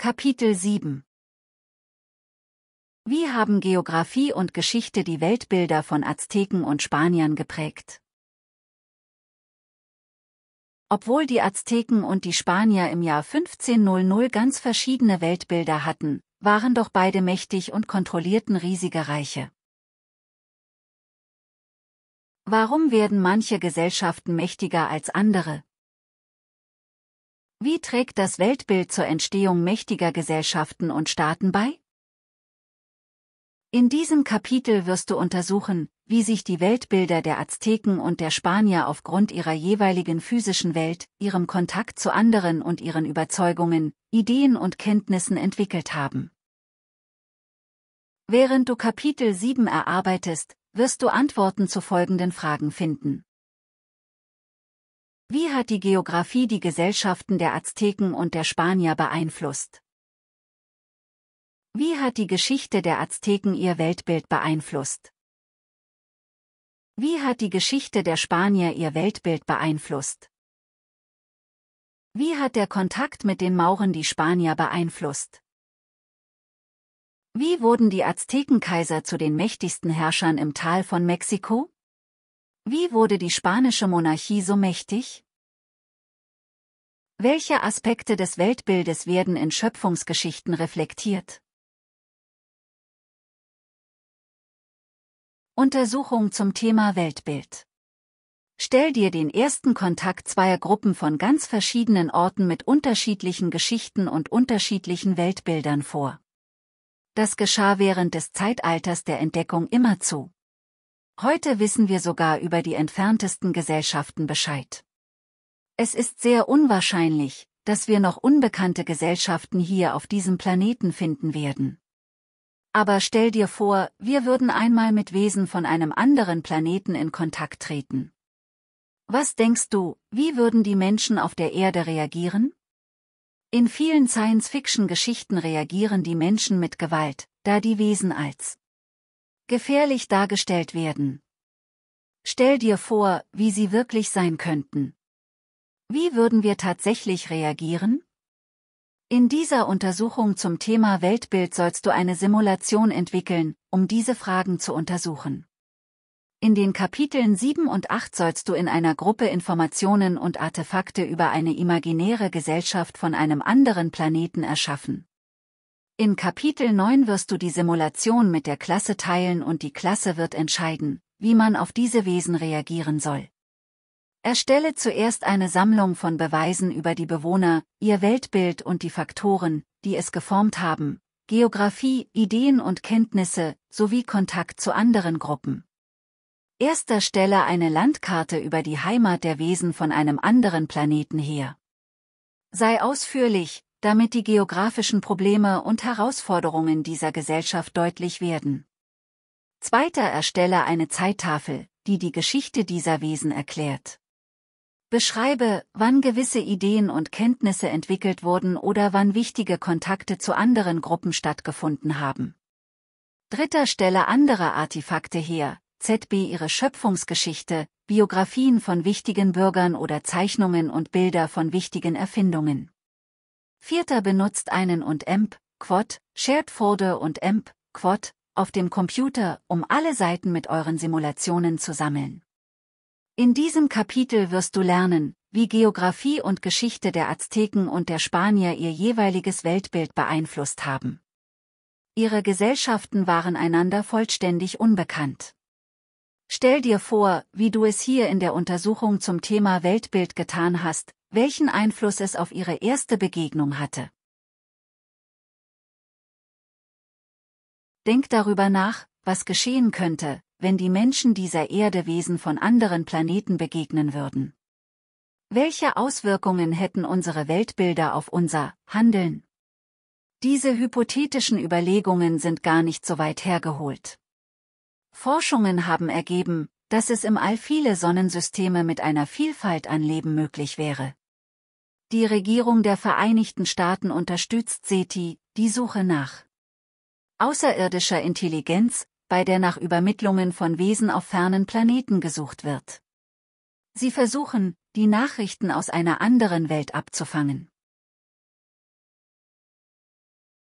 Kapitel 7 Wie haben Geographie und Geschichte die Weltbilder von Azteken und Spaniern geprägt? Obwohl die Azteken und die Spanier im Jahr 1500 ganz verschiedene Weltbilder hatten, waren doch beide mächtig und kontrollierten riesige Reiche. Warum werden manche Gesellschaften mächtiger als andere? Wie trägt das Weltbild zur Entstehung mächtiger Gesellschaften und Staaten bei? In diesem Kapitel wirst du untersuchen, wie sich die Weltbilder der Azteken und der Spanier aufgrund ihrer jeweiligen physischen Welt, ihrem Kontakt zu anderen und ihren Überzeugungen, Ideen und Kenntnissen entwickelt haben. Während du Kapitel 7 erarbeitest, wirst du Antworten zu folgenden Fragen finden. Wie hat die Geographie die Gesellschaften der Azteken und der Spanier beeinflusst? Wie hat die Geschichte der Azteken ihr Weltbild beeinflusst? Wie hat die Geschichte der Spanier ihr Weltbild beeinflusst? Wie hat der Kontakt mit den Mauren die Spanier beeinflusst? Wie wurden die Aztekenkaiser zu den mächtigsten Herrschern im Tal von Mexiko? Wie wurde die spanische Monarchie so mächtig? Welche Aspekte des Weltbildes werden in Schöpfungsgeschichten reflektiert? Untersuchung zum Thema Weltbild. Stell dir den ersten Kontakt zweier Gruppen von ganz verschiedenen Orten mit unterschiedlichen Geschichten und unterschiedlichen Weltbildern vor. Das geschah während des Zeitalters der Entdeckung immerzu. Heute wissen wir sogar über die entferntesten Gesellschaften Bescheid. Es ist sehr unwahrscheinlich, dass wir noch unbekannte Gesellschaften hier auf diesem Planeten finden werden. Aber stell dir vor, wir würden einmal mit Wesen von einem anderen Planeten in Kontakt treten. Was denkst du, wie würden die Menschen auf der Erde reagieren? In vielen Science-Fiction-Geschichten reagieren die Menschen mit Gewalt, da die Wesen als gefährlich dargestellt werden. Stell dir vor, wie sie wirklich sein könnten. Wie würden wir tatsächlich reagieren? In dieser Untersuchung zum Thema Weltbild sollst du eine Simulation entwickeln, um diese Fragen zu untersuchen. In den Kapiteln 7 und 8 sollst du in einer Gruppe Informationen und Artefakte über eine imaginäre Gesellschaft von einem anderen Planeten erschaffen. In Kapitel 9 wirst du die Simulation mit der Klasse teilen und die Klasse wird entscheiden, wie man auf diese Wesen reagieren soll. Erstelle zuerst eine Sammlung von Beweisen über die Bewohner, ihr Weltbild und die Faktoren, die es geformt haben, Geografie, Ideen und Kenntnisse, sowie Kontakt zu anderen Gruppen. Erster Stelle eine Landkarte über die Heimat der Wesen von einem anderen Planeten her. Sei ausführlich, damit die geografischen Probleme und Herausforderungen dieser Gesellschaft deutlich werden. Zweiter Erstelle eine Zeittafel, die die Geschichte dieser Wesen erklärt. Beschreibe, wann gewisse Ideen und Kenntnisse entwickelt wurden oder wann wichtige Kontakte zu anderen Gruppen stattgefunden haben. Dritter Stelle andere Artefakte her, ZB ihre Schöpfungsgeschichte, Biografien von wichtigen Bürgern oder Zeichnungen und Bilder von wichtigen Erfindungen. Vierter benutzt einen und emp, quad, shared folder und emp, quad, auf dem Computer, um alle Seiten mit euren Simulationen zu sammeln. In diesem Kapitel wirst du lernen, wie Geografie und Geschichte der Azteken und der Spanier ihr jeweiliges Weltbild beeinflusst haben. Ihre Gesellschaften waren einander vollständig unbekannt. Stell dir vor, wie du es hier in der Untersuchung zum Thema Weltbild getan hast, welchen Einfluss es auf ihre erste Begegnung hatte. Denk darüber nach, was geschehen könnte, wenn die Menschen dieser Erde Wesen von anderen Planeten begegnen würden. Welche Auswirkungen hätten unsere Weltbilder auf unser Handeln? Diese hypothetischen Überlegungen sind gar nicht so weit hergeholt. Forschungen haben ergeben, dass es im All viele Sonnensysteme mit einer Vielfalt an Leben möglich wäre. Die Regierung der Vereinigten Staaten unterstützt SETI, die Suche nach außerirdischer Intelligenz, bei der nach Übermittlungen von Wesen auf fernen Planeten gesucht wird. Sie versuchen, die Nachrichten aus einer anderen Welt abzufangen.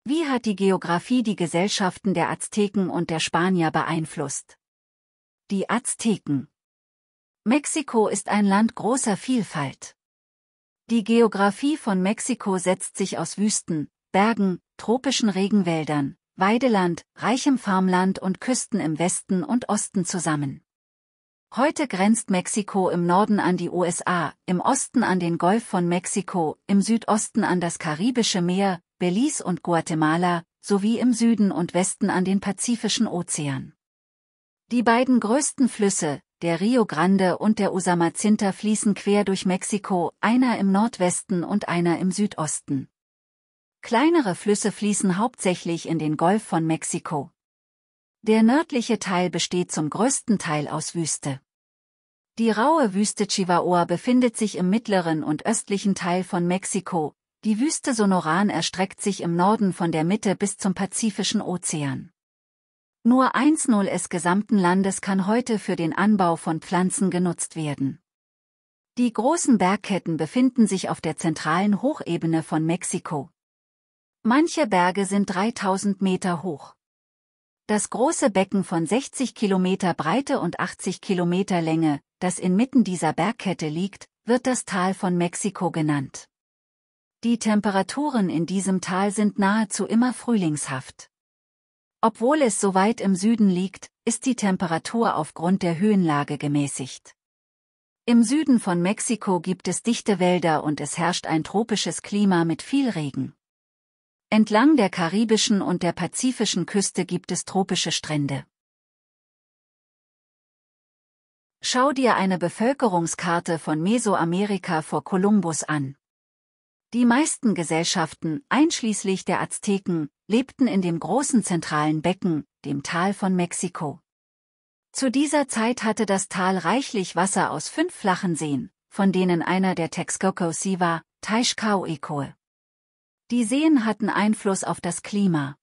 Wie hat die Geographie die Gesellschaften der Azteken und der Spanier beeinflusst? Die Azteken Mexiko ist ein Land großer Vielfalt. Die Geografie von Mexiko setzt sich aus Wüsten, Bergen, tropischen Regenwäldern, Weideland, reichem Farmland und Küsten im Westen und Osten zusammen. Heute grenzt Mexiko im Norden an die USA, im Osten an den Golf von Mexiko, im Südosten an das Karibische Meer, Belize und Guatemala, sowie im Süden und Westen an den Pazifischen Ozean. Die beiden größten Flüsse, der Rio Grande und der Usumacinta fließen quer durch Mexiko, einer im Nordwesten und einer im Südosten. Kleinere Flüsse fließen hauptsächlich in den Golf von Mexiko. Der nördliche Teil besteht zum größten Teil aus Wüste. Die raue Wüste Chihuahua befindet sich im mittleren und östlichen Teil von Mexiko, die Wüste Sonoran erstreckt sich im Norden von der Mitte bis zum Pazifischen Ozean. Nur 1,0 es gesamten Landes kann heute für den Anbau von Pflanzen genutzt werden. Die großen Bergketten befinden sich auf der zentralen Hochebene von Mexiko. Manche Berge sind 3000 Meter hoch. Das große Becken von 60 Kilometer Breite und 80 Kilometer Länge, das inmitten dieser Bergkette liegt, wird das Tal von Mexiko genannt. Die Temperaturen in diesem Tal sind nahezu immer frühlingshaft. Obwohl es so weit im Süden liegt, ist die Temperatur aufgrund der Höhenlage gemäßigt. Im Süden von Mexiko gibt es dichte Wälder und es herrscht ein tropisches Klima mit viel Regen. Entlang der karibischen und der pazifischen Küste gibt es tropische Strände. Schau dir eine Bevölkerungskarte von Mesoamerika vor Kolumbus an. Die meisten Gesellschaften, einschließlich der Azteken, lebten in dem großen zentralen Becken, dem Tal von Mexiko. Zu dieser Zeit hatte das Tal reichlich Wasser aus fünf flachen Seen, von denen einer der Texcoco Sea war, Teichkauikol. Die Seen hatten Einfluss auf das Klima.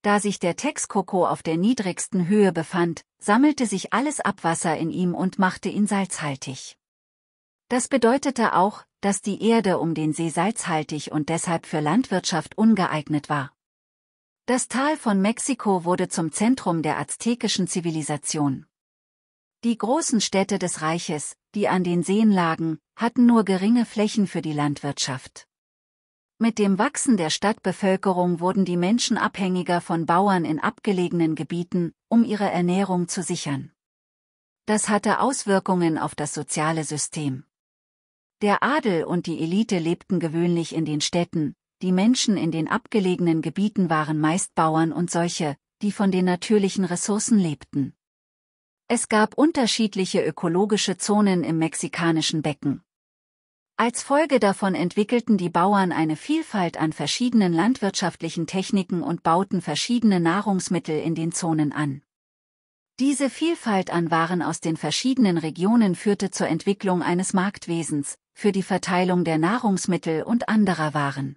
Da sich der Texcoco auf der niedrigsten Höhe befand, sammelte sich alles Abwasser in ihm und machte ihn salzhaltig. Das bedeutete auch, dass die Erde um den See salzhaltig und deshalb für Landwirtschaft ungeeignet war. Das Tal von Mexiko wurde zum Zentrum der aztekischen Zivilisation. Die großen Städte des Reiches, die an den Seen lagen, hatten nur geringe Flächen für die Landwirtschaft. Mit dem Wachsen der Stadtbevölkerung wurden die Menschen abhängiger von Bauern in abgelegenen Gebieten, um ihre Ernährung zu sichern. Das hatte Auswirkungen auf das soziale System. Der Adel und die Elite lebten gewöhnlich in den Städten, die Menschen in den abgelegenen Gebieten waren meist Bauern und solche, die von den natürlichen Ressourcen lebten. Es gab unterschiedliche ökologische Zonen im mexikanischen Becken. Als Folge davon entwickelten die Bauern eine Vielfalt an verschiedenen landwirtschaftlichen Techniken und bauten verschiedene Nahrungsmittel in den Zonen an. Diese Vielfalt an Waren aus den verschiedenen Regionen führte zur Entwicklung eines Marktwesens für die Verteilung der Nahrungsmittel und anderer Waren.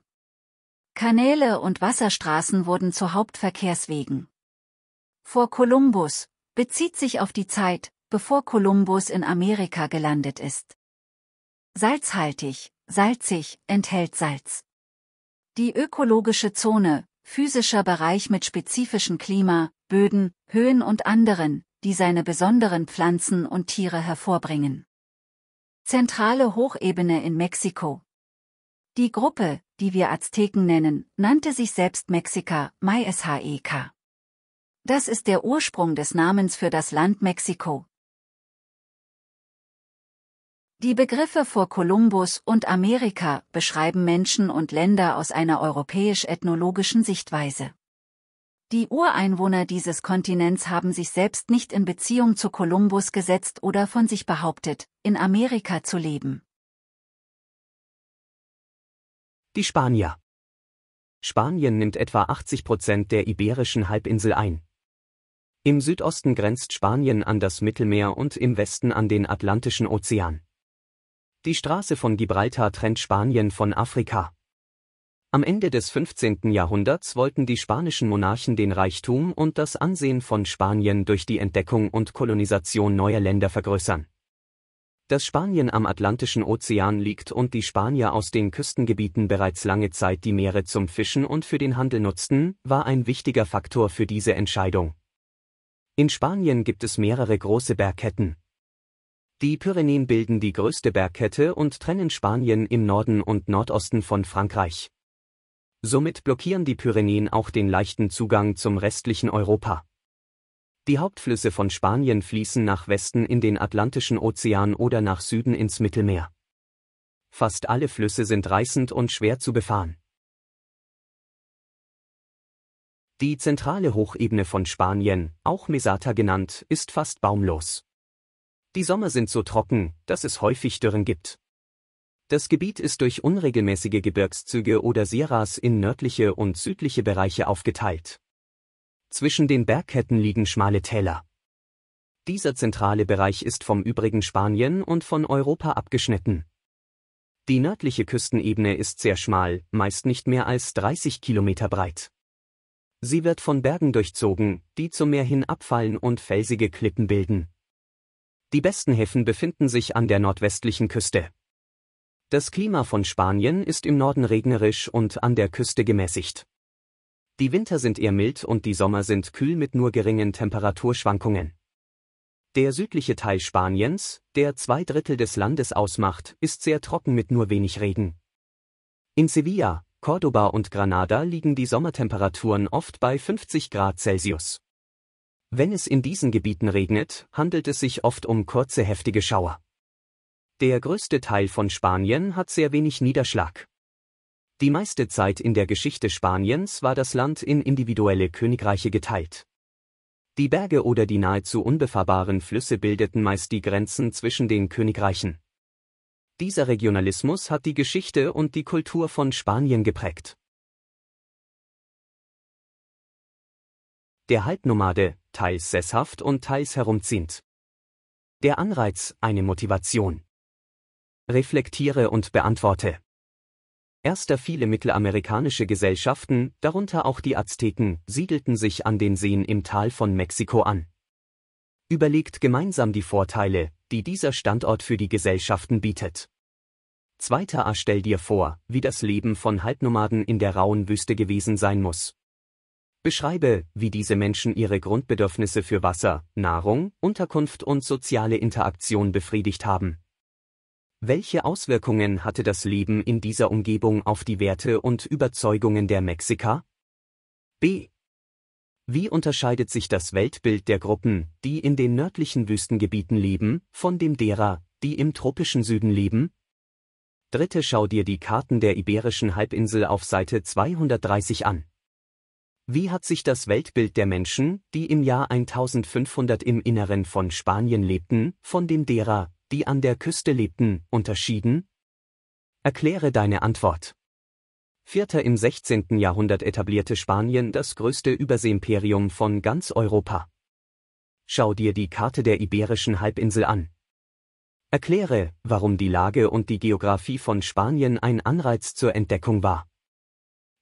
Kanäle und Wasserstraßen wurden zu Hauptverkehrswegen. Vor Kolumbus bezieht sich auf die Zeit, bevor Kolumbus in Amerika gelandet ist. Salzhaltig, salzig, enthält Salz. Die ökologische Zone, physischer Bereich mit spezifischem Klima, Böden, Höhen und anderen, die seine besonderen Pflanzen und Tiere hervorbringen. Zentrale Hochebene in Mexiko Die Gruppe, die wir Azteken nennen, nannte sich selbst Mexika, MySHEK. Das ist der Ursprung des Namens für das Land Mexiko. Die Begriffe vor Kolumbus und Amerika beschreiben Menschen und Länder aus einer europäisch-ethnologischen Sichtweise. Die Ureinwohner dieses Kontinents haben sich selbst nicht in Beziehung zu Kolumbus gesetzt oder von sich behauptet, in Amerika zu leben. Die Spanier Spanien nimmt etwa 80 Prozent der iberischen Halbinsel ein. Im Südosten grenzt Spanien an das Mittelmeer und im Westen an den Atlantischen Ozean. Die Straße von Gibraltar trennt Spanien von Afrika. Am Ende des 15. Jahrhunderts wollten die spanischen Monarchen den Reichtum und das Ansehen von Spanien durch die Entdeckung und Kolonisation neuer Länder vergrößern. Dass Spanien am Atlantischen Ozean liegt und die Spanier aus den Küstengebieten bereits lange Zeit die Meere zum Fischen und für den Handel nutzten, war ein wichtiger Faktor für diese Entscheidung. In Spanien gibt es mehrere große Bergketten. Die Pyrenäen bilden die größte Bergkette und trennen Spanien im Norden und Nordosten von Frankreich. Somit blockieren die Pyrenäen auch den leichten Zugang zum restlichen Europa. Die Hauptflüsse von Spanien fließen nach Westen in den Atlantischen Ozean oder nach Süden ins Mittelmeer. Fast alle Flüsse sind reißend und schwer zu befahren. Die zentrale Hochebene von Spanien, auch Mesata genannt, ist fast baumlos. Die Sommer sind so trocken, dass es häufig Dürren gibt. Das Gebiet ist durch unregelmäßige Gebirgszüge oder Sierras in nördliche und südliche Bereiche aufgeteilt. Zwischen den Bergketten liegen schmale Täler. Dieser zentrale Bereich ist vom übrigen Spanien und von Europa abgeschnitten. Die nördliche Küstenebene ist sehr schmal, meist nicht mehr als 30 Kilometer breit. Sie wird von Bergen durchzogen, die zum Meer hin abfallen und felsige Klippen bilden. Die besten Häfen befinden sich an der nordwestlichen Küste. Das Klima von Spanien ist im Norden regnerisch und an der Küste gemäßigt. Die Winter sind eher mild und die Sommer sind kühl mit nur geringen Temperaturschwankungen. Der südliche Teil Spaniens, der zwei Drittel des Landes ausmacht, ist sehr trocken mit nur wenig Regen. In Sevilla, Cordoba und Granada liegen die Sommertemperaturen oft bei 50 Grad Celsius. Wenn es in diesen Gebieten regnet, handelt es sich oft um kurze heftige Schauer. Der größte Teil von Spanien hat sehr wenig Niederschlag. Die meiste Zeit in der Geschichte Spaniens war das Land in individuelle Königreiche geteilt. Die Berge oder die nahezu unbefahrbaren Flüsse bildeten meist die Grenzen zwischen den Königreichen. Dieser Regionalismus hat die Geschichte und die Kultur von Spanien geprägt. Der Halbnomade, teils sesshaft und teils herumziehend. Der Anreiz, eine Motivation reflektiere und beantworte. Erster viele mittelamerikanische Gesellschaften, darunter auch die Azteken, siedelten sich an den Seen im Tal von Mexiko an. Überlegt gemeinsam die Vorteile, die dieser Standort für die Gesellschaften bietet. Zweiter A stell dir vor, wie das Leben von Halbnomaden in der rauen Wüste gewesen sein muss. Beschreibe, wie diese Menschen ihre Grundbedürfnisse für Wasser, Nahrung, Unterkunft und soziale Interaktion befriedigt haben. Welche Auswirkungen hatte das Leben in dieser Umgebung auf die Werte und Überzeugungen der Mexika? B. Wie unterscheidet sich das Weltbild der Gruppen, die in den nördlichen Wüstengebieten leben, von dem derer, die im tropischen Süden leben? Dritte schau dir die Karten der Iberischen Halbinsel auf Seite 230 an. Wie hat sich das Weltbild der Menschen, die im Jahr 1500 im Inneren von Spanien lebten, von dem derer, die an der Küste lebten, unterschieden? Erkläre deine Antwort. Vierter im 16. Jahrhundert etablierte Spanien das größte Überseeimperium von ganz Europa. Schau dir die Karte der iberischen Halbinsel an. Erkläre, warum die Lage und die Geografie von Spanien ein Anreiz zur Entdeckung war.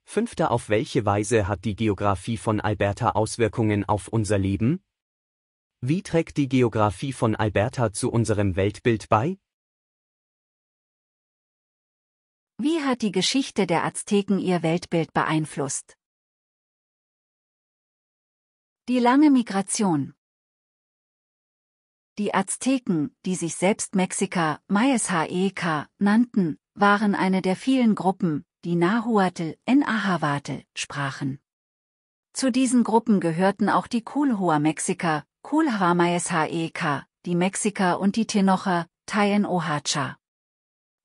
Fünfter auf welche Weise hat die Geografie von Alberta Auswirkungen auf unser Leben? Wie trägt die Geografie von Alberta zu unserem Weltbild bei? Wie hat die Geschichte der Azteken ihr Weltbild beeinflusst? Die lange Migration Die Azteken, die sich selbst Mexika, Maeshaeka, nannten, waren eine der vielen Gruppen, die Nahuatl, Nahuatl, sprachen. Zu diesen Gruppen gehörten auch die Kulhua-Mexiker, Kulharamayes HEK, die Mexiker und die Tenocher, Tayen Ohacha.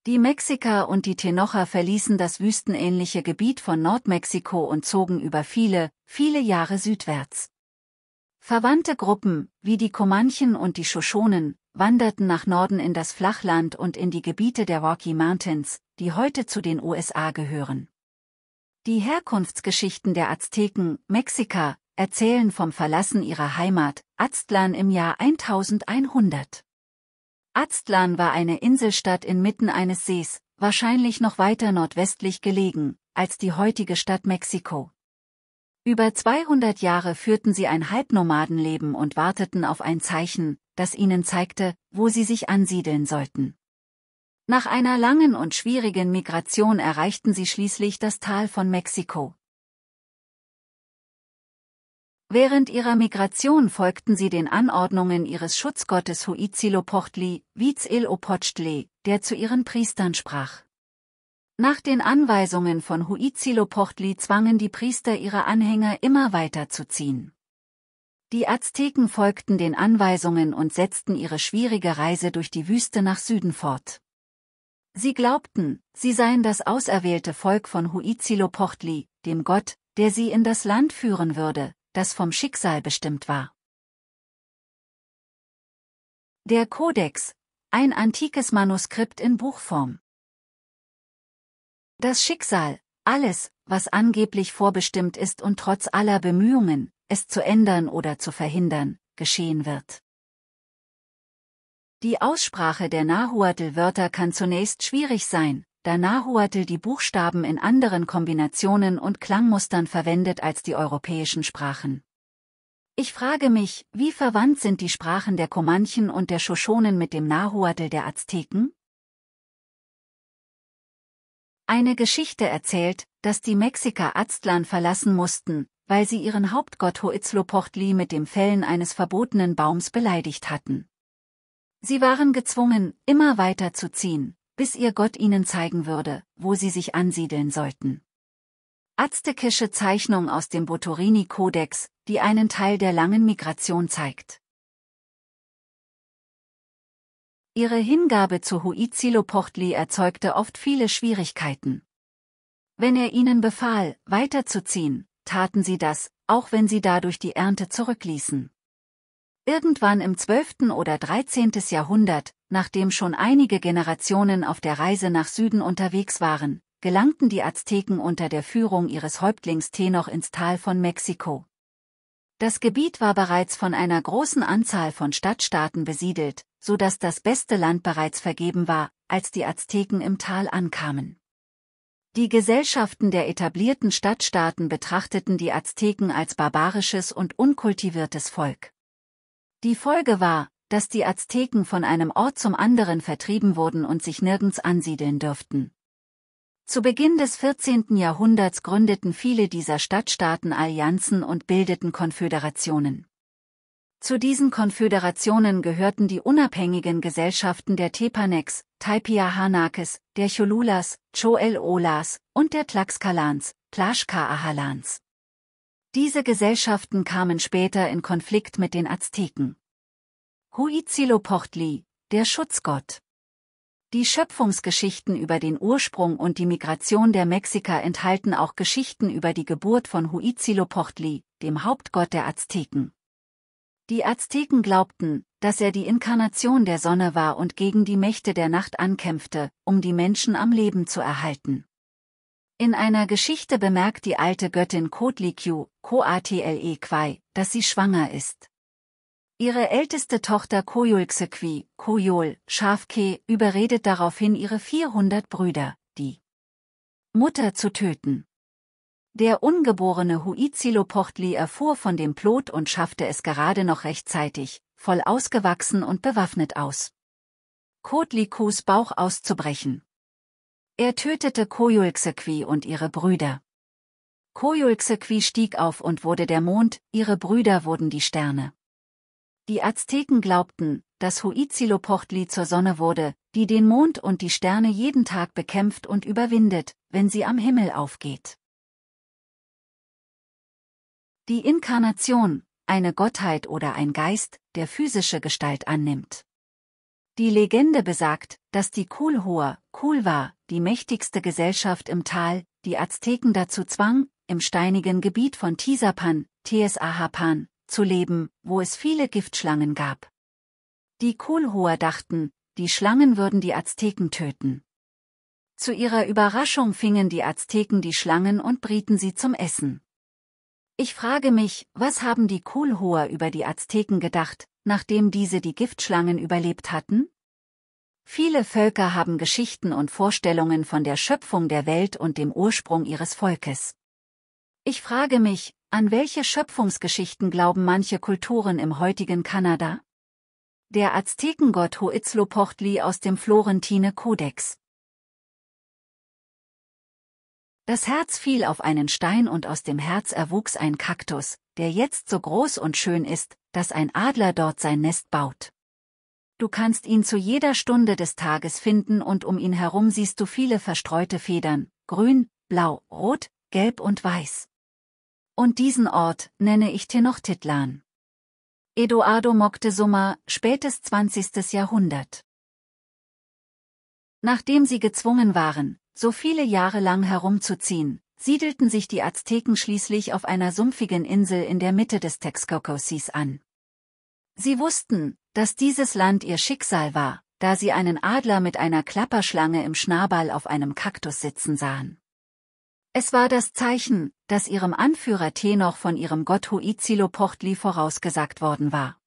Die Mexiker und die Tenocher verließen das wüstenähnliche Gebiet von Nordmexiko und zogen über viele, viele Jahre südwärts. Verwandte Gruppen, wie die Comanchen und die Shoshonen, wanderten nach Norden in das Flachland und in die Gebiete der Rocky Mountains, die heute zu den USA gehören. Die Herkunftsgeschichten der Azteken, Mexiker, erzählen vom Verlassen ihrer Heimat, Aztlan im Jahr 1100. Aztlan war eine Inselstadt inmitten eines Sees, wahrscheinlich noch weiter nordwestlich gelegen, als die heutige Stadt Mexiko. Über 200 Jahre führten sie ein Halbnomadenleben und warteten auf ein Zeichen, das ihnen zeigte, wo sie sich ansiedeln sollten. Nach einer langen und schwierigen Migration erreichten sie schließlich das Tal von Mexiko. Während ihrer Migration folgten sie den Anordnungen ihres Schutzgottes Huitzilopochtli, Huitzilopochtli, der zu ihren Priestern sprach. Nach den Anweisungen von Huitzilopochtli zwangen die Priester ihre Anhänger immer weiter zu ziehen. Die Azteken folgten den Anweisungen und setzten ihre schwierige Reise durch die Wüste nach Süden fort. Sie glaubten, sie seien das auserwählte Volk von Huitzilopochtli, dem Gott, der sie in das Land führen würde, das vom Schicksal bestimmt war. Der Kodex, ein antikes Manuskript in Buchform. Das Schicksal, alles, was angeblich vorbestimmt ist und trotz aller Bemühungen, es zu ändern oder zu verhindern, geschehen wird. Die Aussprache der Nahuatl-Wörter kann zunächst schwierig sein, da Nahuatl die Buchstaben in anderen Kombinationen und Klangmustern verwendet als die europäischen Sprachen. Ich frage mich, wie verwandt sind die Sprachen der Comanchen und der Shoshonen mit dem Nahuatl der Azteken? Eine Geschichte erzählt, dass die Mexiker Aztlan verlassen mussten, weil sie ihren Hauptgott Huitzlopochtli mit dem Fällen eines verbotenen Baums beleidigt hatten. Sie waren gezwungen, immer weiter zu ziehen, bis ihr Gott ihnen zeigen würde, wo sie sich ansiedeln sollten. Aztekische Zeichnung aus dem Botorini-Kodex, die einen Teil der langen Migration zeigt. Ihre Hingabe zu Huitzilopochtli erzeugte oft viele Schwierigkeiten. Wenn er ihnen befahl, weiterzuziehen, taten sie das, auch wenn sie dadurch die Ernte zurückließen. Irgendwann im 12. oder 13. Jahrhundert, nachdem schon einige Generationen auf der Reise nach Süden unterwegs waren, gelangten die Azteken unter der Führung ihres Häuptlings Tenoch ins Tal von Mexiko. Das Gebiet war bereits von einer großen Anzahl von Stadtstaaten besiedelt, so dass das beste Land bereits vergeben war, als die Azteken im Tal ankamen. Die Gesellschaften der etablierten Stadtstaaten betrachteten die Azteken als barbarisches und unkultiviertes Volk. Die Folge war, dass die Azteken von einem Ort zum anderen vertrieben wurden und sich nirgends ansiedeln dürften. Zu Beginn des 14. Jahrhunderts gründeten viele dieser Stadtstaaten Allianzen und bildeten Konföderationen. Zu diesen Konföderationen gehörten die unabhängigen Gesellschaften der Tepanecs, Taipia Hanakes, der Cholulas, Choel Olas und der Tlaxcalans, Tlaxcaahalans. Diese Gesellschaften kamen später in Konflikt mit den Azteken. Huitzilopochtli, der Schutzgott. Die Schöpfungsgeschichten über den Ursprung und die Migration der Mexiker enthalten auch Geschichten über die Geburt von Huitzilopochtli, dem Hauptgott der Azteken. Die Azteken glaubten, dass er die Inkarnation der Sonne war und gegen die Mächte der Nacht ankämpfte, um die Menschen am Leben zu erhalten. In einer Geschichte bemerkt die alte Göttin Kotlikyu, Koatle Quai, dass sie schwanger ist. Ihre älteste Tochter Koyulxequi, Koyol, Schafke, überredet daraufhin ihre 400 Brüder, die Mutter zu töten. Der ungeborene Huitzilopochtli erfuhr von dem Plot und schaffte es gerade noch rechtzeitig, voll ausgewachsen und bewaffnet aus. Kotlikus Bauch auszubrechen. Er tötete Koyulxequi und ihre Brüder. Koyulxequi stieg auf und wurde der Mond, ihre Brüder wurden die Sterne. Die Azteken glaubten, dass Huitzilopochtli zur Sonne wurde, die den Mond und die Sterne jeden Tag bekämpft und überwindet, wenn sie am Himmel aufgeht. Die Inkarnation, eine Gottheit oder ein Geist, der physische Gestalt annimmt. Die Legende besagt, dass die Kulhoa, Kulwa, die mächtigste Gesellschaft im Tal, die Azteken dazu zwang, im steinigen Gebiet von Tisapan, Tsahapan, zu leben, wo es viele Giftschlangen gab. Die Kohlhoher dachten, die Schlangen würden die Azteken töten. Zu ihrer Überraschung fingen die Azteken die Schlangen und brieten sie zum Essen. Ich frage mich, was haben die Kohlhoher über die Azteken gedacht, nachdem diese die Giftschlangen überlebt hatten? Viele Völker haben Geschichten und Vorstellungen von der Schöpfung der Welt und dem Ursprung ihres Volkes. Ich frage mich, an welche Schöpfungsgeschichten glauben manche Kulturen im heutigen Kanada? Der Aztekengott Huitzlopochtli aus dem Florentine Kodex. Das Herz fiel auf einen Stein und aus dem Herz erwuchs ein Kaktus, der jetzt so groß und schön ist, dass ein Adler dort sein Nest baut. Du kannst ihn zu jeder Stunde des Tages finden und um ihn herum siehst du viele verstreute Federn, grün, blau, rot, gelb und weiß. Und diesen Ort nenne ich Tenochtitlan. Eduardo Moctezuma, spätes 20. Jahrhundert. Nachdem sie gezwungen waren, so viele Jahre lang herumzuziehen, siedelten sich die Azteken schließlich auf einer sumpfigen Insel in der Mitte des Texcocosees an. Sie wussten, dass dieses Land ihr Schicksal war, da sie einen Adler mit einer Klapperschlange im Schnabel auf einem Kaktus sitzen sahen. Es war das Zeichen, das ihrem Anführer Tenoch von ihrem Gott Huitzilopochtli vorausgesagt worden war.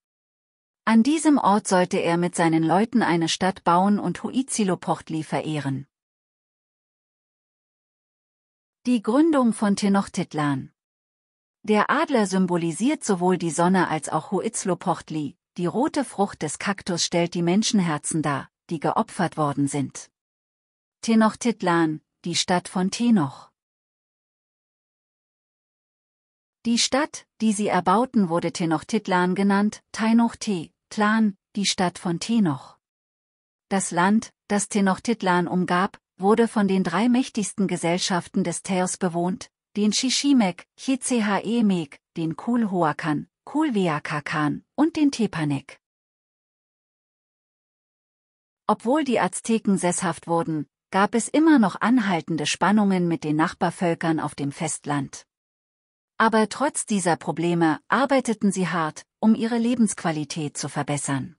An diesem Ort sollte er mit seinen Leuten eine Stadt bauen und Huitzilopochtli verehren. Die Gründung von Tenochtitlan Der Adler symbolisiert sowohl die Sonne als auch Huitzilopochtli, die rote Frucht des Kaktus stellt die Menschenherzen dar, die geopfert worden sind. Tenochtitlan, die Stadt von Tenoch Die Stadt, die sie erbauten wurde Tenochtitlan genannt, tainocht Tlan, die Stadt von Tenoch. Das Land, das Tenochtitlan umgab, wurde von den drei mächtigsten Gesellschaften des Theos bewohnt, den Shishimek, Chezehaemek, den Kulhoakan, Kulweakakan und den Tepanek. Obwohl die Azteken sesshaft wurden, gab es immer noch anhaltende Spannungen mit den Nachbarvölkern auf dem Festland. Aber trotz dieser Probleme arbeiteten sie hart, um ihre Lebensqualität zu verbessern.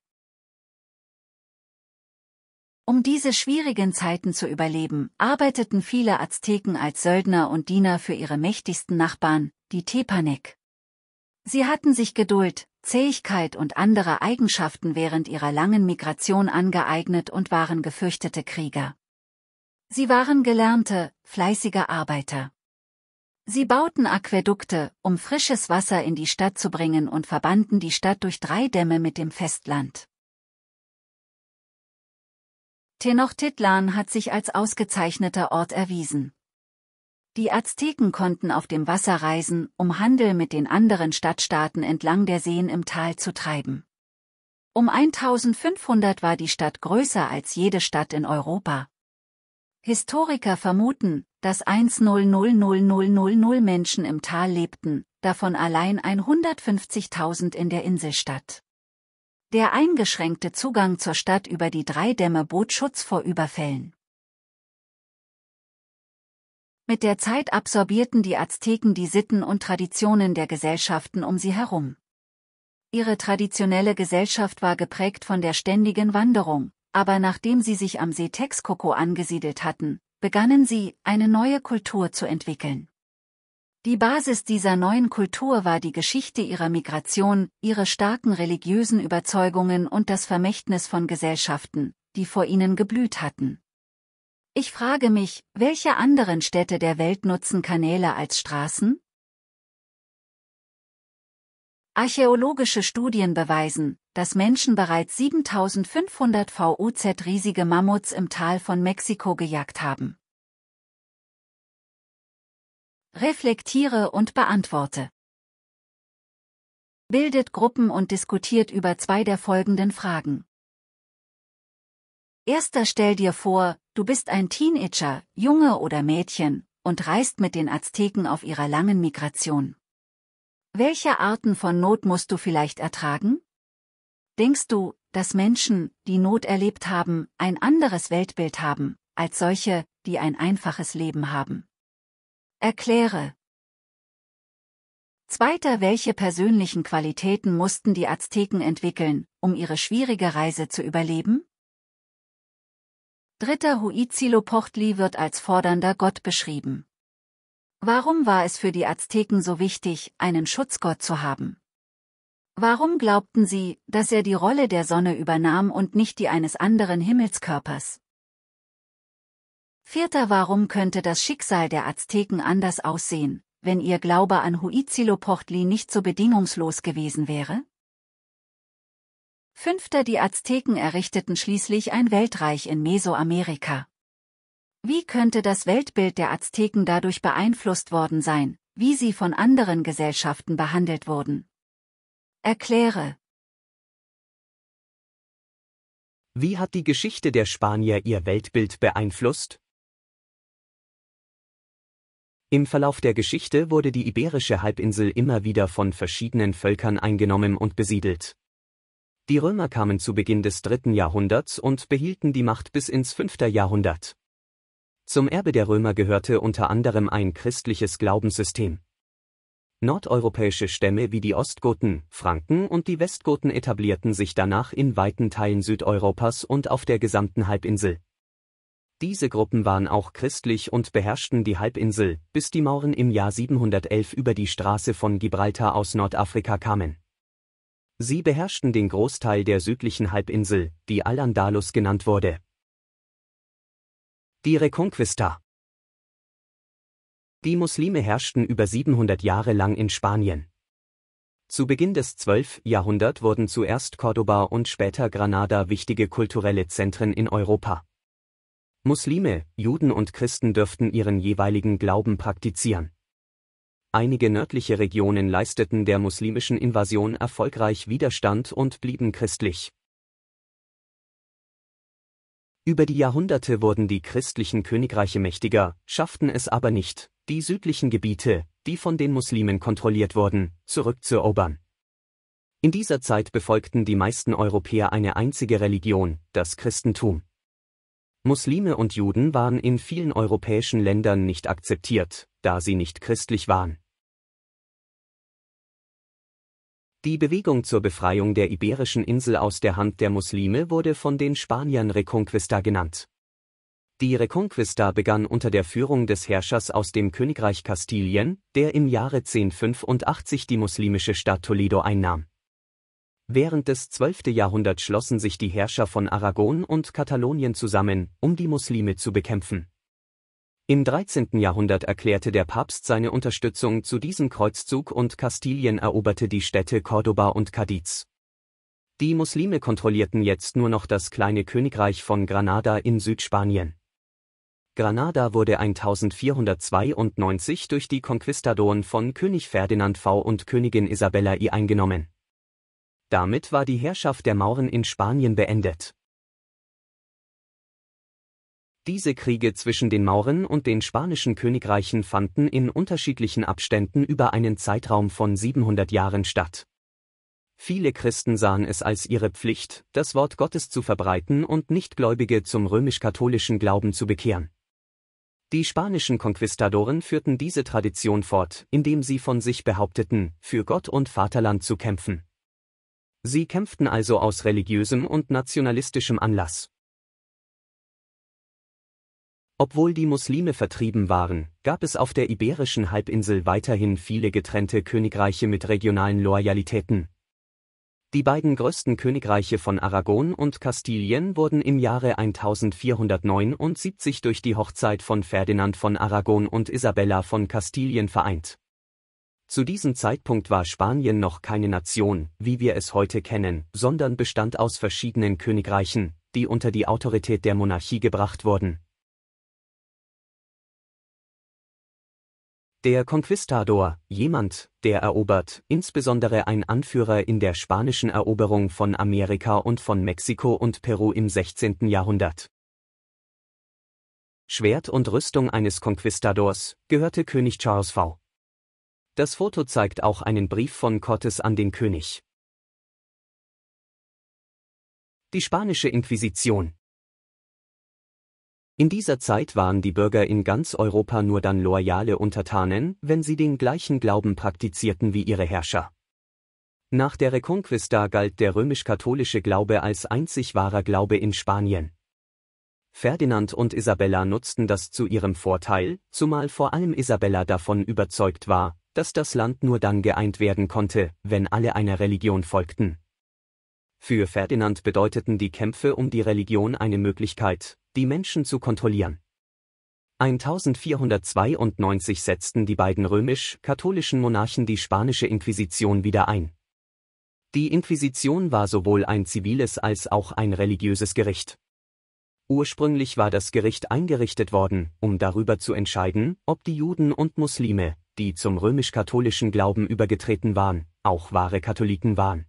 Um diese schwierigen Zeiten zu überleben, arbeiteten viele Azteken als Söldner und Diener für ihre mächtigsten Nachbarn, die Tepanek. Sie hatten sich Geduld, Zähigkeit und andere Eigenschaften während ihrer langen Migration angeeignet und waren gefürchtete Krieger. Sie waren gelernte, fleißige Arbeiter. Sie bauten Aquädukte, um frisches Wasser in die Stadt zu bringen und verbanden die Stadt durch drei Dämme mit dem Festland. Tenochtitlan hat sich als ausgezeichneter Ort erwiesen. Die Azteken konnten auf dem Wasser reisen, um Handel mit den anderen Stadtstaaten entlang der Seen im Tal zu treiben. Um 1500 war die Stadt größer als jede Stadt in Europa. Historiker vermuten, dass 1.000.000 Menschen im Tal lebten, davon allein 150.000 in der Inselstadt. Der eingeschränkte Zugang zur Stadt über die drei Dämme bot Schutz vor Überfällen. Mit der Zeit absorbierten die Azteken die Sitten und Traditionen der Gesellschaften um sie herum. Ihre traditionelle Gesellschaft war geprägt von der ständigen Wanderung, aber nachdem sie sich am See Texcoco angesiedelt hatten, begannen sie, eine neue Kultur zu entwickeln. Die Basis dieser neuen Kultur war die Geschichte ihrer Migration, ihre starken religiösen Überzeugungen und das Vermächtnis von Gesellschaften, die vor ihnen geblüht hatten. Ich frage mich, welche anderen Städte der Welt nutzen Kanäle als Straßen? Archäologische Studien beweisen, dass Menschen bereits 7500 VUZ riesige Mammuts im Tal von Mexiko gejagt haben. Reflektiere und beantworte. Bildet Gruppen und diskutiert über zwei der folgenden Fragen. Erster stell dir vor, du bist ein Teenager, Junge oder Mädchen, und reist mit den Azteken auf ihrer langen Migration. Welche Arten von Not musst du vielleicht ertragen? Denkst du, dass Menschen, die Not erlebt haben, ein anderes Weltbild haben, als solche, die ein einfaches Leben haben? Erkläre. Zweiter, welche persönlichen Qualitäten mussten die Azteken entwickeln, um ihre schwierige Reise zu überleben? Dritter Huitzilopochtli wird als fordernder Gott beschrieben. Warum war es für die Azteken so wichtig, einen Schutzgott zu haben? Warum glaubten sie, dass er die Rolle der Sonne übernahm und nicht die eines anderen Himmelskörpers? Vierter Warum könnte das Schicksal der Azteken anders aussehen, wenn ihr Glaube an Huitzilopochtli nicht so bedingungslos gewesen wäre? Fünfter Die Azteken errichteten schließlich ein Weltreich in Mesoamerika. Wie könnte das Weltbild der Azteken dadurch beeinflusst worden sein, wie sie von anderen Gesellschaften behandelt wurden? Erkläre. Wie hat die Geschichte der Spanier ihr Weltbild beeinflusst? Im Verlauf der Geschichte wurde die iberische Halbinsel immer wieder von verschiedenen Völkern eingenommen und besiedelt. Die Römer kamen zu Beginn des dritten Jahrhunderts und behielten die Macht bis ins fünfte Jahrhundert. Zum Erbe der Römer gehörte unter anderem ein christliches Glaubenssystem. Nordeuropäische Stämme wie die Ostgoten, Franken und die Westgoten etablierten sich danach in weiten Teilen Südeuropas und auf der gesamten Halbinsel. Diese Gruppen waren auch christlich und beherrschten die Halbinsel, bis die Mauren im Jahr 711 über die Straße von Gibraltar aus Nordafrika kamen. Sie beherrschten den Großteil der südlichen Halbinsel, die Al-Andalus genannt wurde. Die Reconquista die Muslime herrschten über 700 Jahre lang in Spanien. Zu Beginn des 12. Jahrhunderts wurden zuerst Cordoba und später Granada wichtige kulturelle Zentren in Europa. Muslime, Juden und Christen dürften ihren jeweiligen Glauben praktizieren. Einige nördliche Regionen leisteten der muslimischen Invasion erfolgreich Widerstand und blieben christlich. Über die Jahrhunderte wurden die christlichen Königreiche mächtiger, schafften es aber nicht, die südlichen Gebiete, die von den Muslimen kontrolliert wurden, zurückzuerobern. In dieser Zeit befolgten die meisten Europäer eine einzige Religion, das Christentum. Muslime und Juden waren in vielen europäischen Ländern nicht akzeptiert, da sie nicht christlich waren. Die Bewegung zur Befreiung der iberischen Insel aus der Hand der Muslime wurde von den Spaniern Reconquista genannt. Die Reconquista begann unter der Führung des Herrschers aus dem Königreich Kastilien, der im Jahre 1085 die muslimische Stadt Toledo einnahm. Während des 12. Jahrhunderts schlossen sich die Herrscher von Aragon und Katalonien zusammen, um die Muslime zu bekämpfen. Im 13. Jahrhundert erklärte der Papst seine Unterstützung zu diesem Kreuzzug und Kastilien eroberte die Städte Cordoba und Cadiz. Die Muslime kontrollierten jetzt nur noch das kleine Königreich von Granada in Südspanien. Granada wurde 1492 durch die Konquistadoren von König Ferdinand V. und Königin Isabella I. eingenommen. Damit war die Herrschaft der Mauren in Spanien beendet. Diese Kriege zwischen den Mauren und den spanischen Königreichen fanden in unterschiedlichen Abständen über einen Zeitraum von 700 Jahren statt. Viele Christen sahen es als ihre Pflicht, das Wort Gottes zu verbreiten und Nichtgläubige zum römisch-katholischen Glauben zu bekehren. Die spanischen Konquistadoren führten diese Tradition fort, indem sie von sich behaupteten, für Gott und Vaterland zu kämpfen. Sie kämpften also aus religiösem und nationalistischem Anlass. Obwohl die Muslime vertrieben waren, gab es auf der iberischen Halbinsel weiterhin viele getrennte Königreiche mit regionalen Loyalitäten, die beiden größten Königreiche von Aragon und Kastilien wurden im Jahre 1479 durch die Hochzeit von Ferdinand von Aragon und Isabella von Kastilien vereint. Zu diesem Zeitpunkt war Spanien noch keine Nation, wie wir es heute kennen, sondern bestand aus verschiedenen Königreichen, die unter die Autorität der Monarchie gebracht wurden Der Konquistador, jemand, der erobert, insbesondere ein Anführer in der spanischen Eroberung von Amerika und von Mexiko und Peru im 16. Jahrhundert. Schwert und Rüstung eines Konquistadors, gehörte König Charles V. Das Foto zeigt auch einen Brief von Cortes an den König. Die spanische Inquisition in dieser Zeit waren die Bürger in ganz Europa nur dann loyale Untertanen, wenn sie den gleichen Glauben praktizierten wie ihre Herrscher. Nach der Reconquista galt der römisch-katholische Glaube als einzig wahrer Glaube in Spanien. Ferdinand und Isabella nutzten das zu ihrem Vorteil, zumal vor allem Isabella davon überzeugt war, dass das Land nur dann geeint werden konnte, wenn alle einer Religion folgten. Für Ferdinand bedeuteten die Kämpfe um die Religion eine Möglichkeit, die Menschen zu kontrollieren. 1492 setzten die beiden römisch-katholischen Monarchen die spanische Inquisition wieder ein. Die Inquisition war sowohl ein ziviles als auch ein religiöses Gericht. Ursprünglich war das Gericht eingerichtet worden, um darüber zu entscheiden, ob die Juden und Muslime, die zum römisch-katholischen Glauben übergetreten waren, auch wahre Katholiken waren.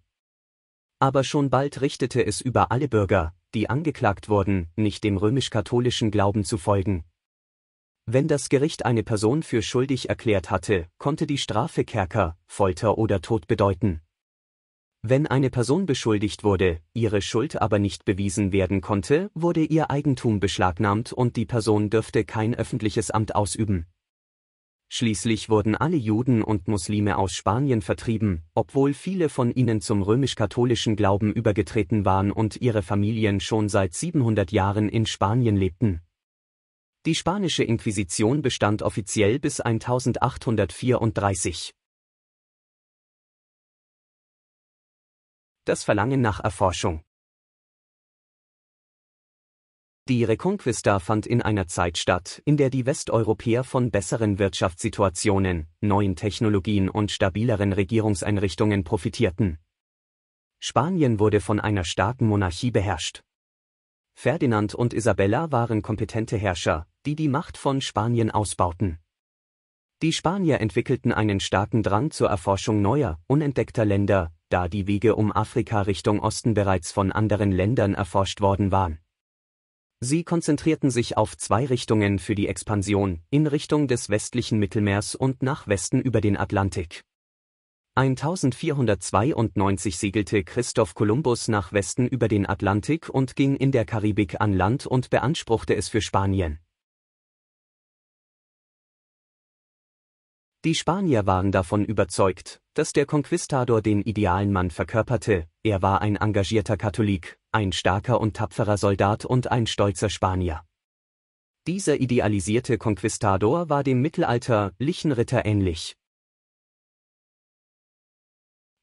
Aber schon bald richtete es über alle Bürger, die angeklagt wurden, nicht dem römisch-katholischen Glauben zu folgen. Wenn das Gericht eine Person für schuldig erklärt hatte, konnte die Strafe Kerker, Folter oder Tod bedeuten. Wenn eine Person beschuldigt wurde, ihre Schuld aber nicht bewiesen werden konnte, wurde ihr Eigentum beschlagnahmt und die Person dürfte kein öffentliches Amt ausüben. Schließlich wurden alle Juden und Muslime aus Spanien vertrieben, obwohl viele von ihnen zum römisch-katholischen Glauben übergetreten waren und ihre Familien schon seit 700 Jahren in Spanien lebten. Die spanische Inquisition bestand offiziell bis 1834. Das Verlangen nach Erforschung die Reconquista fand in einer Zeit statt, in der die Westeuropäer von besseren Wirtschaftssituationen, neuen Technologien und stabileren Regierungseinrichtungen profitierten. Spanien wurde von einer starken Monarchie beherrscht. Ferdinand und Isabella waren kompetente Herrscher, die die Macht von Spanien ausbauten. Die Spanier entwickelten einen starken Drang zur Erforschung neuer, unentdeckter Länder, da die Wege um Afrika Richtung Osten bereits von anderen Ländern erforscht worden waren. Sie konzentrierten sich auf zwei Richtungen für die Expansion, in Richtung des westlichen Mittelmeers und nach Westen über den Atlantik. 1492 segelte Christoph Kolumbus nach Westen über den Atlantik und ging in der Karibik an Land und beanspruchte es für Spanien. Die Spanier waren davon überzeugt, dass der Konquistador den idealen Mann verkörperte, er war ein engagierter Katholik, ein starker und tapferer Soldat und ein stolzer Spanier. Dieser idealisierte Konquistador war dem mittelalterlichen Ritter ähnlich.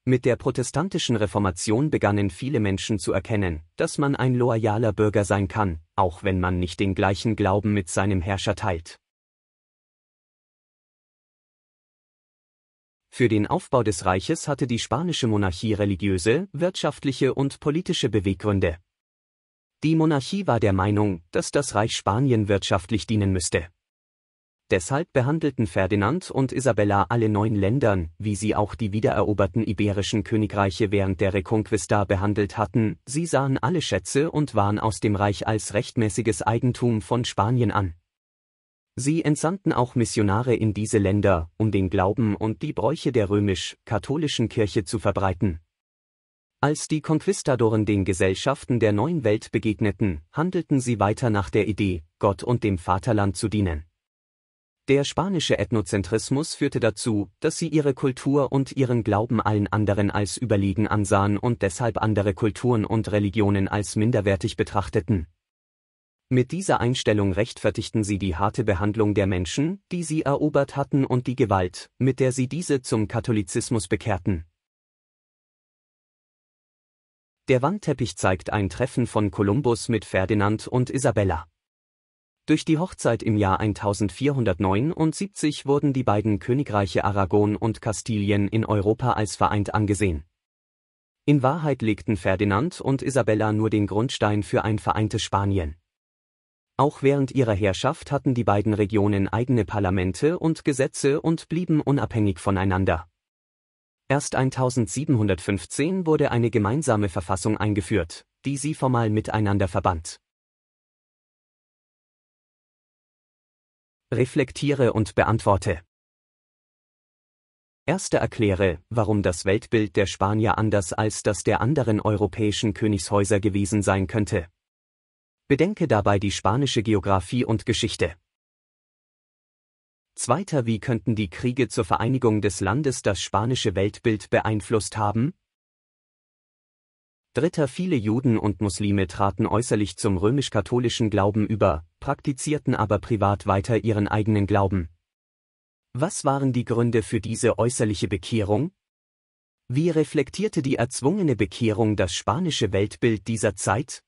Mit der protestantischen Reformation begannen viele Menschen zu erkennen, dass man ein loyaler Bürger sein kann, auch wenn man nicht den gleichen Glauben mit seinem Herrscher teilt. Für den Aufbau des Reiches hatte die spanische Monarchie religiöse, wirtschaftliche und politische Beweggründe. Die Monarchie war der Meinung, dass das Reich Spanien wirtschaftlich dienen müsste. Deshalb behandelten Ferdinand und Isabella alle neun Ländern, wie sie auch die wiedereroberten iberischen Königreiche während der Reconquista behandelt hatten, sie sahen alle Schätze und waren aus dem Reich als rechtmäßiges Eigentum von Spanien an. Sie entsandten auch Missionare in diese Länder, um den Glauben und die Bräuche der römisch-katholischen Kirche zu verbreiten. Als die Konquistadoren den Gesellschaften der neuen Welt begegneten, handelten sie weiter nach der Idee, Gott und dem Vaterland zu dienen. Der spanische Ethnozentrismus führte dazu, dass sie ihre Kultur und ihren Glauben allen anderen als überlegen ansahen und deshalb andere Kulturen und Religionen als minderwertig betrachteten. Mit dieser Einstellung rechtfertigten sie die harte Behandlung der Menschen, die sie erobert hatten und die Gewalt, mit der sie diese zum Katholizismus bekehrten. Der Wandteppich zeigt ein Treffen von Kolumbus mit Ferdinand und Isabella. Durch die Hochzeit im Jahr 1479 wurden die beiden Königreiche Aragon und Kastilien in Europa als vereint angesehen. In Wahrheit legten Ferdinand und Isabella nur den Grundstein für ein vereintes Spanien. Auch während ihrer Herrschaft hatten die beiden Regionen eigene Parlamente und Gesetze und blieben unabhängig voneinander. Erst 1715 wurde eine gemeinsame Verfassung eingeführt, die sie formal miteinander verband. Reflektiere und beantworte. Erster erkläre, warum das Weltbild der Spanier anders als das der anderen europäischen Königshäuser gewesen sein könnte. Bedenke dabei die spanische Geografie und Geschichte. Zweiter, wie könnten die Kriege zur Vereinigung des Landes das spanische Weltbild beeinflusst haben? Dritter, viele Juden und Muslime traten äußerlich zum römisch-katholischen Glauben über, praktizierten aber privat weiter ihren eigenen Glauben. Was waren die Gründe für diese äußerliche Bekehrung? Wie reflektierte die erzwungene Bekehrung das spanische Weltbild dieser Zeit?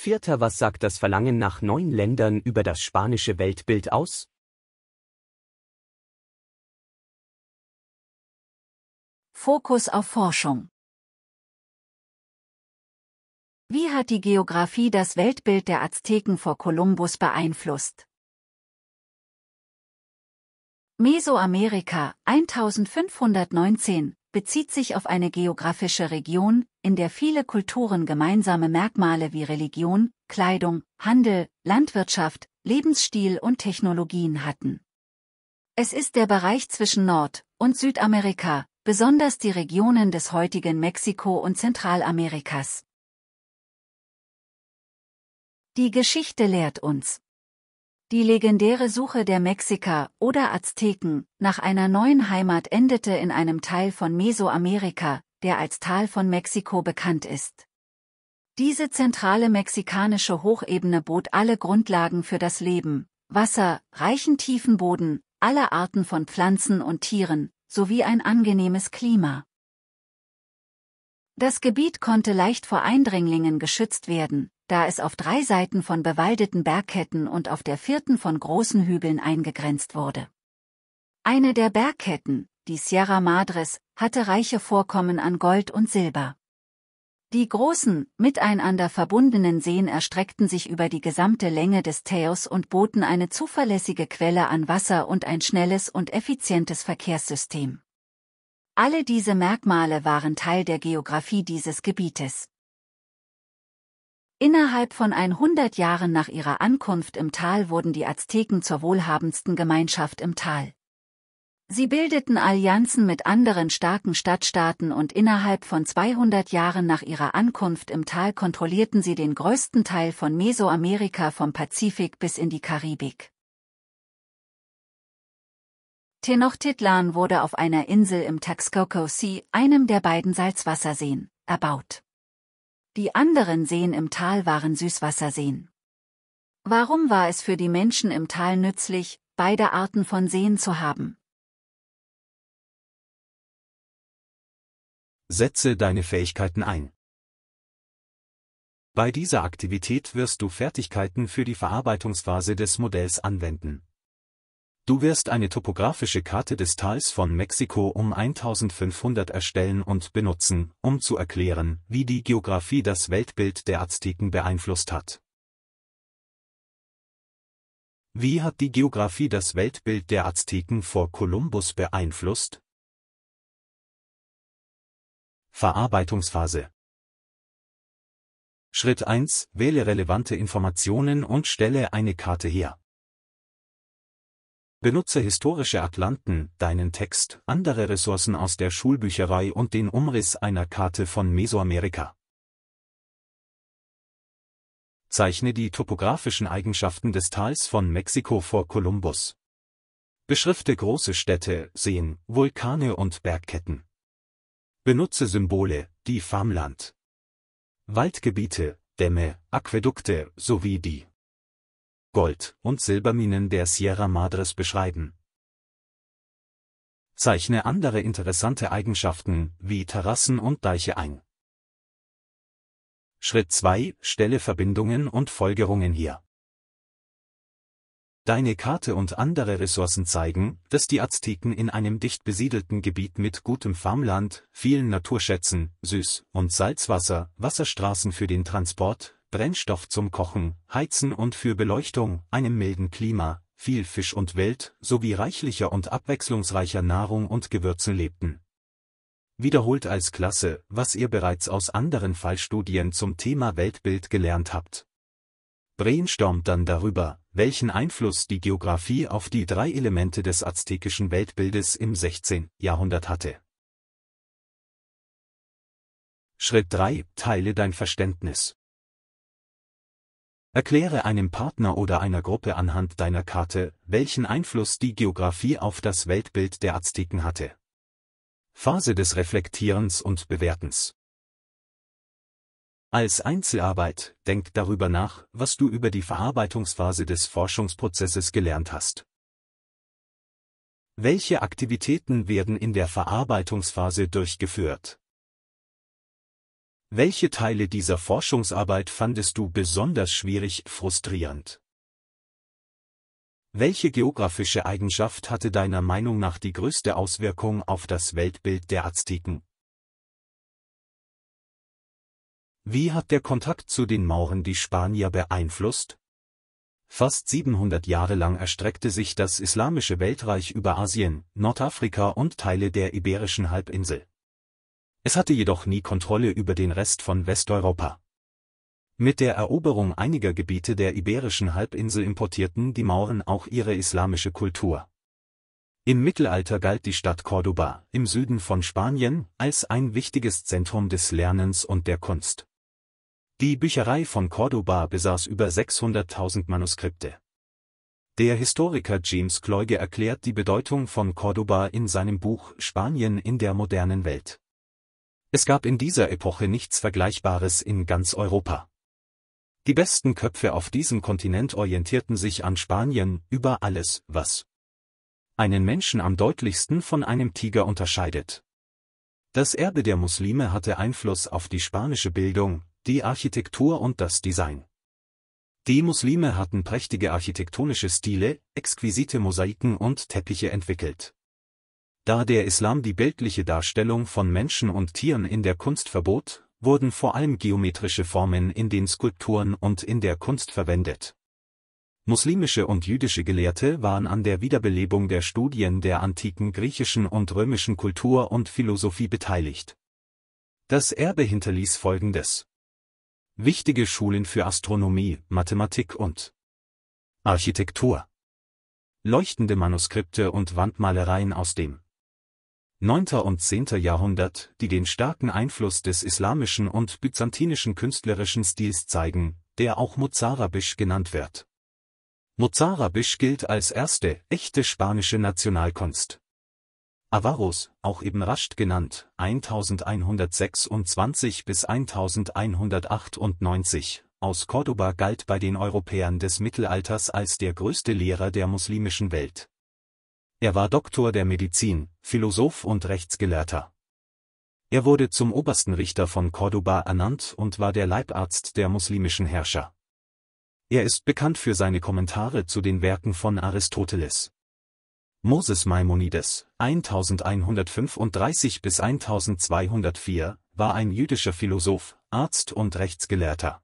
Vierter Was sagt das Verlangen nach neuen Ländern über das spanische Weltbild aus? Fokus auf Forschung Wie hat die Geografie das Weltbild der Azteken vor Kolumbus beeinflusst? Mesoamerika 1519 bezieht sich auf eine geografische Region, in der viele Kulturen gemeinsame Merkmale wie Religion, Kleidung, Handel, Landwirtschaft, Lebensstil und Technologien hatten. Es ist der Bereich zwischen Nord- und Südamerika, besonders die Regionen des heutigen Mexiko und Zentralamerikas. Die Geschichte lehrt uns. Die legendäre Suche der Mexiker oder Azteken nach einer neuen Heimat endete in einem Teil von Mesoamerika, der als Tal von Mexiko bekannt ist. Diese zentrale mexikanische Hochebene bot alle Grundlagen für das Leben, Wasser, reichen Tiefenboden, alle Arten von Pflanzen und Tieren, sowie ein angenehmes Klima. Das Gebiet konnte leicht vor Eindringlingen geschützt werden, da es auf drei Seiten von bewaldeten Bergketten und auf der vierten von großen Hügeln eingegrenzt wurde. Eine der Bergketten, die Sierra Madres, hatte reiche Vorkommen an Gold und Silber. Die großen, miteinander verbundenen Seen erstreckten sich über die gesamte Länge des Teos und boten eine zuverlässige Quelle an Wasser und ein schnelles und effizientes Verkehrssystem. Alle diese Merkmale waren Teil der Geografie dieses Gebietes. Innerhalb von 100 Jahren nach ihrer Ankunft im Tal wurden die Azteken zur wohlhabendsten Gemeinschaft im Tal. Sie bildeten Allianzen mit anderen starken Stadtstaaten und innerhalb von 200 Jahren nach ihrer Ankunft im Tal kontrollierten sie den größten Teil von Mesoamerika vom Pazifik bis in die Karibik. Tenochtitlan wurde auf einer Insel im Texcoco Sea, einem der beiden Salzwasserseen, erbaut. Die anderen Seen im Tal waren Süßwasserseen. Warum war es für die Menschen im Tal nützlich, beide Arten von Seen zu haben? Setze deine Fähigkeiten ein. Bei dieser Aktivität wirst du Fertigkeiten für die Verarbeitungsphase des Modells anwenden. Du wirst eine topografische Karte des Tals von Mexiko um 1500 erstellen und benutzen, um zu erklären, wie die Geografie das Weltbild der Azteken beeinflusst hat. Wie hat die Geografie das Weltbild der Azteken vor Kolumbus beeinflusst? Verarbeitungsphase. Schritt 1. Wähle relevante Informationen und stelle eine Karte her. Benutze historische Atlanten, deinen Text, andere Ressourcen aus der Schulbücherei und den Umriss einer Karte von Mesoamerika. Zeichne die topografischen Eigenschaften des Tals von Mexiko vor Kolumbus. Beschrifte große Städte, Seen, Vulkane und Bergketten. Benutze Symbole, die Farmland. Waldgebiete, Dämme, Aquädukte sowie die Gold- und Silberminen der Sierra Madres beschreiben. Zeichne andere interessante Eigenschaften wie Terrassen und Deiche ein. Schritt 2. Stelle Verbindungen und Folgerungen hier. Deine Karte und andere Ressourcen zeigen, dass die Azteken in einem dicht besiedelten Gebiet mit gutem Farmland, vielen Naturschätzen, Süß- und Salzwasser, Wasserstraßen für den Transport, Brennstoff zum Kochen, Heizen und für Beleuchtung, einem milden Klima, viel Fisch und Wild, sowie reichlicher und abwechslungsreicher Nahrung und Gewürzen lebten. Wiederholt als Klasse, was ihr bereits aus anderen Fallstudien zum Thema Weltbild gelernt habt. Breen staunt dann darüber, welchen Einfluss die Geographie auf die drei Elemente des aztekischen Weltbildes im 16. Jahrhundert hatte. Schritt 3. Teile dein Verständnis. Erkläre einem Partner oder einer Gruppe anhand deiner Karte, welchen Einfluss die Geographie auf das Weltbild der Azteken hatte. Phase des Reflektierens und Bewertens. Als Einzelarbeit, denk darüber nach, was du über die Verarbeitungsphase des Forschungsprozesses gelernt hast. Welche Aktivitäten werden in der Verarbeitungsphase durchgeführt? Welche Teile dieser Forschungsarbeit fandest du besonders schwierig, frustrierend? Welche geografische Eigenschaft hatte deiner Meinung nach die größte Auswirkung auf das Weltbild der Azteken? Wie hat der Kontakt zu den Mauren die Spanier beeinflusst? Fast 700 Jahre lang erstreckte sich das islamische Weltreich über Asien, Nordafrika und Teile der iberischen Halbinsel. Es hatte jedoch nie Kontrolle über den Rest von Westeuropa. Mit der Eroberung einiger Gebiete der iberischen Halbinsel importierten die Mauren auch ihre islamische Kultur. Im Mittelalter galt die Stadt Cordoba im Süden von Spanien als ein wichtiges Zentrum des Lernens und der Kunst. Die Bücherei von Cordoba besaß über 600.000 Manuskripte. Der Historiker James Kleuge erklärt die Bedeutung von Cordoba in seinem Buch Spanien in der modernen Welt. Es gab in dieser Epoche nichts Vergleichbares in ganz Europa. Die besten Köpfe auf diesem Kontinent orientierten sich an Spanien über alles, was einen Menschen am deutlichsten von einem Tiger unterscheidet. Das Erbe der Muslime hatte Einfluss auf die spanische Bildung, die Architektur und das Design. Die Muslime hatten prächtige architektonische Stile, exquisite Mosaiken und Teppiche entwickelt. Da der Islam die bildliche Darstellung von Menschen und Tieren in der Kunst verbot, wurden vor allem geometrische Formen in den Skulpturen und in der Kunst verwendet. Muslimische und jüdische Gelehrte waren an der Wiederbelebung der Studien der antiken griechischen und römischen Kultur und Philosophie beteiligt. Das Erbe hinterließ Folgendes wichtige Schulen für Astronomie, Mathematik und Architektur. Leuchtende Manuskripte und Wandmalereien aus dem 9. und 10. Jahrhundert, die den starken Einfluss des islamischen und byzantinischen künstlerischen Stils zeigen, der auch Mozarabisch genannt wird. Mozarabisch gilt als erste echte spanische Nationalkunst. Avarus, auch Ibn Rushd genannt, 1126 bis 1198, aus Cordoba galt bei den Europäern des Mittelalters als der größte Lehrer der muslimischen Welt. Er war Doktor der Medizin, Philosoph und Rechtsgelehrter. Er wurde zum obersten Richter von Cordoba ernannt und war der Leibarzt der muslimischen Herrscher. Er ist bekannt für seine Kommentare zu den Werken von Aristoteles. Moses Maimonides, 1135 bis 1204, war ein jüdischer Philosoph, Arzt und Rechtsgelehrter.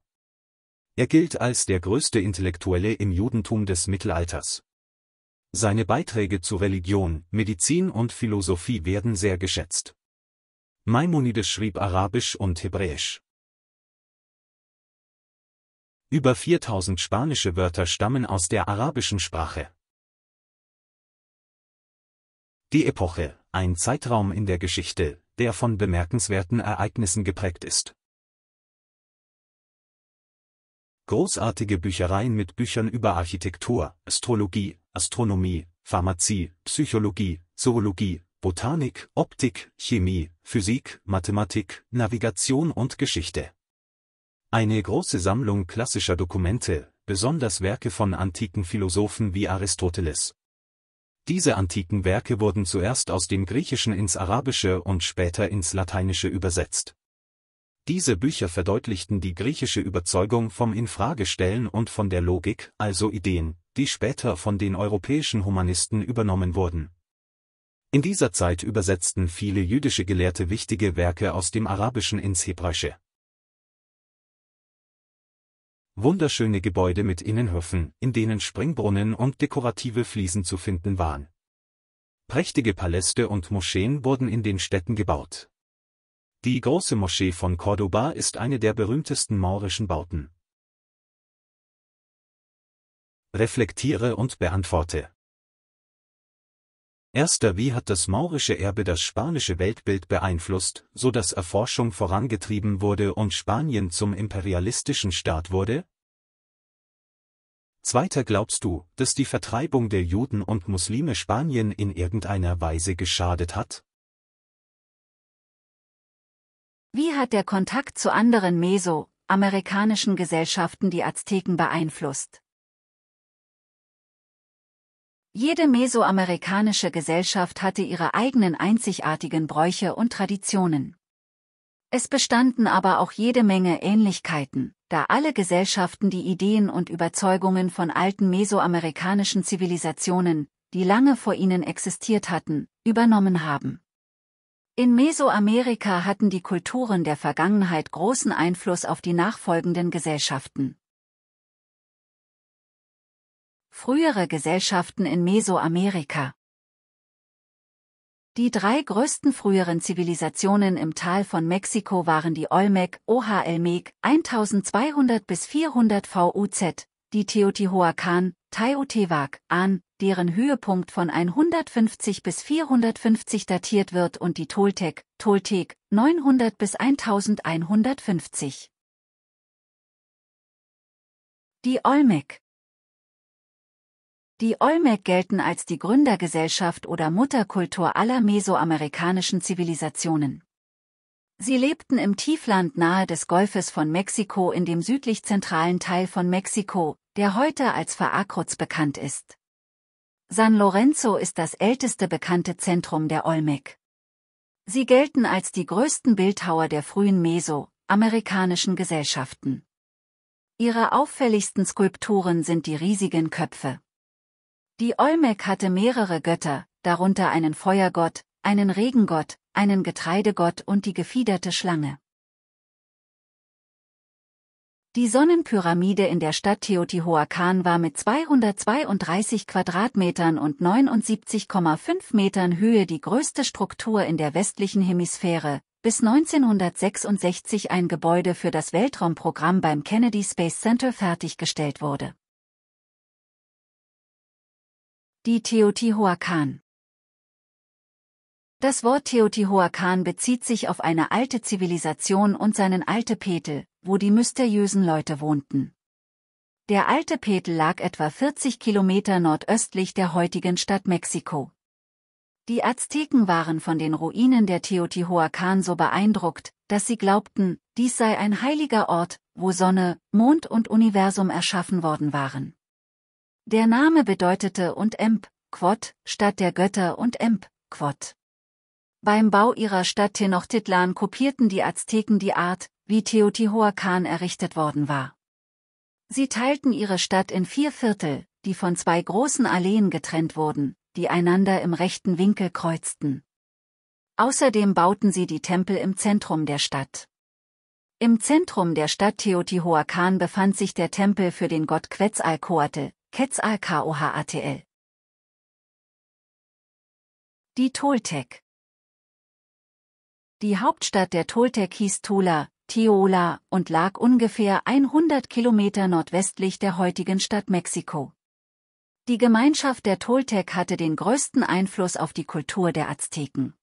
Er gilt als der größte Intellektuelle im Judentum des Mittelalters. Seine Beiträge zu Religion, Medizin und Philosophie werden sehr geschätzt. Maimonides schrieb Arabisch und Hebräisch. Über 4000 spanische Wörter stammen aus der arabischen Sprache. Die Epoche, ein Zeitraum in der Geschichte, der von bemerkenswerten Ereignissen geprägt ist. Großartige Büchereien mit Büchern über Architektur, Astrologie, Astronomie, Pharmazie, Psychologie, Zoologie, Botanik, Optik, Chemie, Physik, Mathematik, Navigation und Geschichte. Eine große Sammlung klassischer Dokumente, besonders Werke von antiken Philosophen wie Aristoteles, diese antiken Werke wurden zuerst aus dem Griechischen ins Arabische und später ins Lateinische übersetzt. Diese Bücher verdeutlichten die griechische Überzeugung vom Infragestellen und von der Logik, also Ideen, die später von den europäischen Humanisten übernommen wurden. In dieser Zeit übersetzten viele jüdische Gelehrte wichtige Werke aus dem Arabischen ins Hebräische wunderschöne Gebäude mit Innenhöfen, in denen Springbrunnen und dekorative Fliesen zu finden waren. Prächtige Paläste und Moscheen wurden in den Städten gebaut. Die große Moschee von Cordoba ist eine der berühmtesten maurischen Bauten. Reflektiere und beantworte. Erster wie hat das maurische Erbe das spanische Weltbild beeinflusst, so dass Erforschung vorangetrieben wurde und Spanien zum imperialistischen Staat wurde? Zweiter glaubst du, dass die Vertreibung der Juden und Muslime Spanien in irgendeiner Weise geschadet hat? Wie hat der Kontakt zu anderen mesoamerikanischen Gesellschaften die Azteken beeinflusst? Jede mesoamerikanische Gesellschaft hatte ihre eigenen einzigartigen Bräuche und Traditionen. Es bestanden aber auch jede Menge Ähnlichkeiten, da alle Gesellschaften die Ideen und Überzeugungen von alten mesoamerikanischen Zivilisationen, die lange vor ihnen existiert hatten, übernommen haben. In Mesoamerika hatten die Kulturen der Vergangenheit großen Einfluss auf die nachfolgenden Gesellschaften. Frühere Gesellschaften in Mesoamerika Die drei größten früheren Zivilisationen im Tal von Mexiko waren die Olmec, Oha-Elmec, 1200 bis 400 VUZ, die Teotihuacan, Teotihuac, an, deren Höhepunkt von 150 bis 450 datiert wird und die Toltec, Toltec, 900 bis 1150. Die Olmec die Olmec gelten als die Gründergesellschaft oder Mutterkultur aller mesoamerikanischen Zivilisationen. Sie lebten im Tiefland nahe des Golfes von Mexiko in dem südlich zentralen Teil von Mexiko, der heute als Veracruz bekannt ist. San Lorenzo ist das älteste bekannte Zentrum der Olmec. Sie gelten als die größten Bildhauer der frühen mesoamerikanischen Gesellschaften. Ihre auffälligsten Skulpturen sind die riesigen Köpfe. Die Olmec hatte mehrere Götter, darunter einen Feuergott, einen Regengott, einen Getreidegott und die gefiederte Schlange. Die Sonnenpyramide in der Stadt Teotihuacan war mit 232 Quadratmetern und 79,5 Metern Höhe die größte Struktur in der westlichen Hemisphäre, bis 1966 ein Gebäude für das Weltraumprogramm beim Kennedy Space Center fertiggestellt wurde die Teotihuacan. Das Wort Teotihuacan bezieht sich auf eine alte Zivilisation und seinen alte Petel, wo die mysteriösen Leute wohnten. Der alte Petel lag etwa 40 Kilometer nordöstlich der heutigen Stadt Mexiko. Die Azteken waren von den Ruinen der Teotihuacan so beeindruckt, dass sie glaubten, dies sei ein heiliger Ort, wo Sonne, Mond und Universum erschaffen worden waren. Der Name bedeutete und Emp, Quod, Stadt der Götter und Emp, Quod. Beim Bau ihrer Stadt Tenochtitlan kopierten die Azteken die Art, wie Teotihuacan errichtet worden war. Sie teilten ihre Stadt in vier Viertel, die von zwei großen Alleen getrennt wurden, die einander im rechten Winkel kreuzten. Außerdem bauten sie die Tempel im Zentrum der Stadt. Im Zentrum der Stadt Teotihuacan befand sich der Tempel für den Gott Quetzalcoatl, Quetzal KOHATL. Die Toltec. Die Hauptstadt der Toltec hieß Tola, Tiola und lag ungefähr 100 Kilometer nordwestlich der heutigen Stadt Mexiko. Die Gemeinschaft der Toltec hatte den größten Einfluss auf die Kultur der Azteken.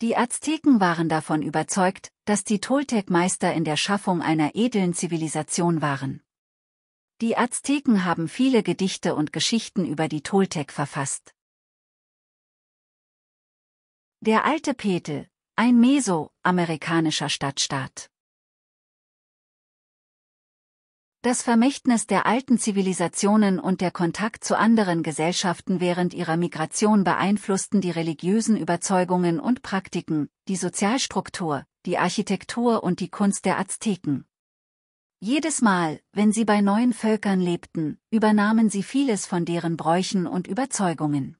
Die Azteken waren davon überzeugt, dass die Toltec Meister in der Schaffung einer edlen Zivilisation waren. Die Azteken haben viele Gedichte und Geschichten über die Toltec verfasst. Der alte Petel, ein mesoamerikanischer Stadtstaat. Das Vermächtnis der alten Zivilisationen und der Kontakt zu anderen Gesellschaften während ihrer Migration beeinflussten die religiösen Überzeugungen und Praktiken, die Sozialstruktur, die Architektur und die Kunst der Azteken. Jedes Mal, wenn sie bei neuen Völkern lebten, übernahmen sie vieles von deren Bräuchen und Überzeugungen.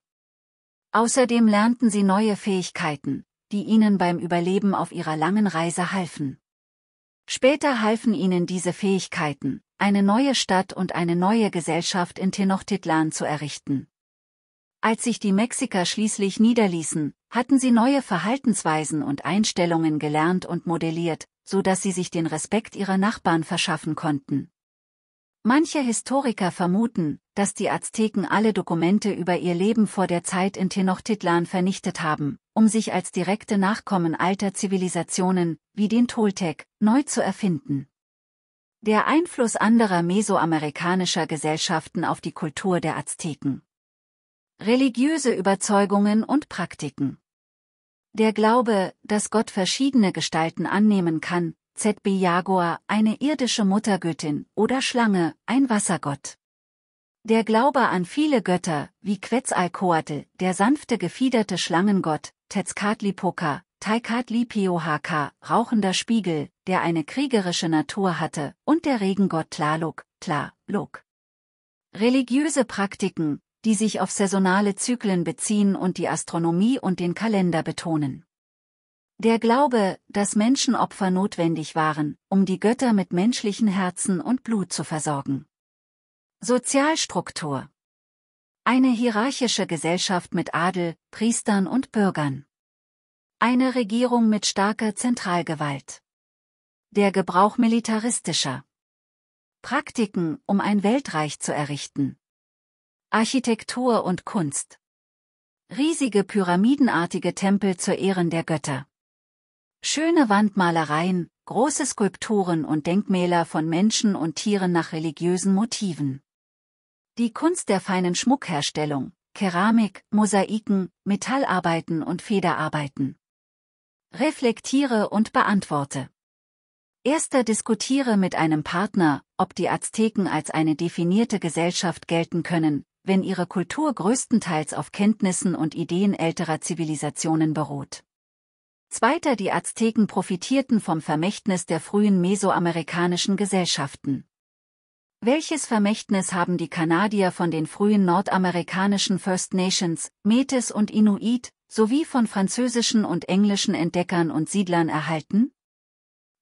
Außerdem lernten sie neue Fähigkeiten, die ihnen beim Überleben auf ihrer langen Reise halfen. Später halfen ihnen diese Fähigkeiten, eine neue Stadt und eine neue Gesellschaft in Tenochtitlan zu errichten. Als sich die Mexiker schließlich niederließen, hatten sie neue Verhaltensweisen und Einstellungen gelernt und modelliert, so dass sie sich den Respekt ihrer Nachbarn verschaffen konnten. Manche Historiker vermuten, dass die Azteken alle Dokumente über ihr Leben vor der Zeit in Tenochtitlan vernichtet haben, um sich als direkte Nachkommen alter Zivilisationen, wie den Toltec, neu zu erfinden. Der Einfluss anderer mesoamerikanischer Gesellschaften auf die Kultur der Azteken. Religiöse Überzeugungen und Praktiken der Glaube, dass Gott verschiedene Gestalten annehmen kann, ZB Jaguar, eine irdische Muttergöttin, oder Schlange, ein Wassergott. Der Glaube an viele Götter, wie Quetzalcoatl, der sanfte gefiederte Schlangengott, Tetzkatlipoca, Taikatlipiohaka, rauchender Spiegel, der eine kriegerische Natur hatte, und der Regengott Tlaloc, Tlaloc. Religiöse Praktiken, die sich auf saisonale Zyklen beziehen und die Astronomie und den Kalender betonen. Der Glaube, dass Menschenopfer notwendig waren, um die Götter mit menschlichen Herzen und Blut zu versorgen. Sozialstruktur Eine hierarchische Gesellschaft mit Adel, Priestern und Bürgern. Eine Regierung mit starker Zentralgewalt. Der Gebrauch militaristischer Praktiken, um ein Weltreich zu errichten. Architektur und Kunst. Riesige pyramidenartige Tempel zu Ehren der Götter. Schöne Wandmalereien, große Skulpturen und Denkmäler von Menschen und Tieren nach religiösen Motiven. Die Kunst der feinen Schmuckherstellung, Keramik, Mosaiken, Metallarbeiten und Federarbeiten. Reflektiere und beantworte. Erster diskutiere mit einem Partner, ob die Azteken als eine definierte Gesellschaft gelten können, wenn ihre Kultur größtenteils auf Kenntnissen und Ideen älterer Zivilisationen beruht. Zweiter die Azteken profitierten vom Vermächtnis der frühen mesoamerikanischen Gesellschaften. Welches Vermächtnis haben die Kanadier von den frühen nordamerikanischen First Nations, Metis und Inuit, sowie von französischen und englischen Entdeckern und Siedlern erhalten?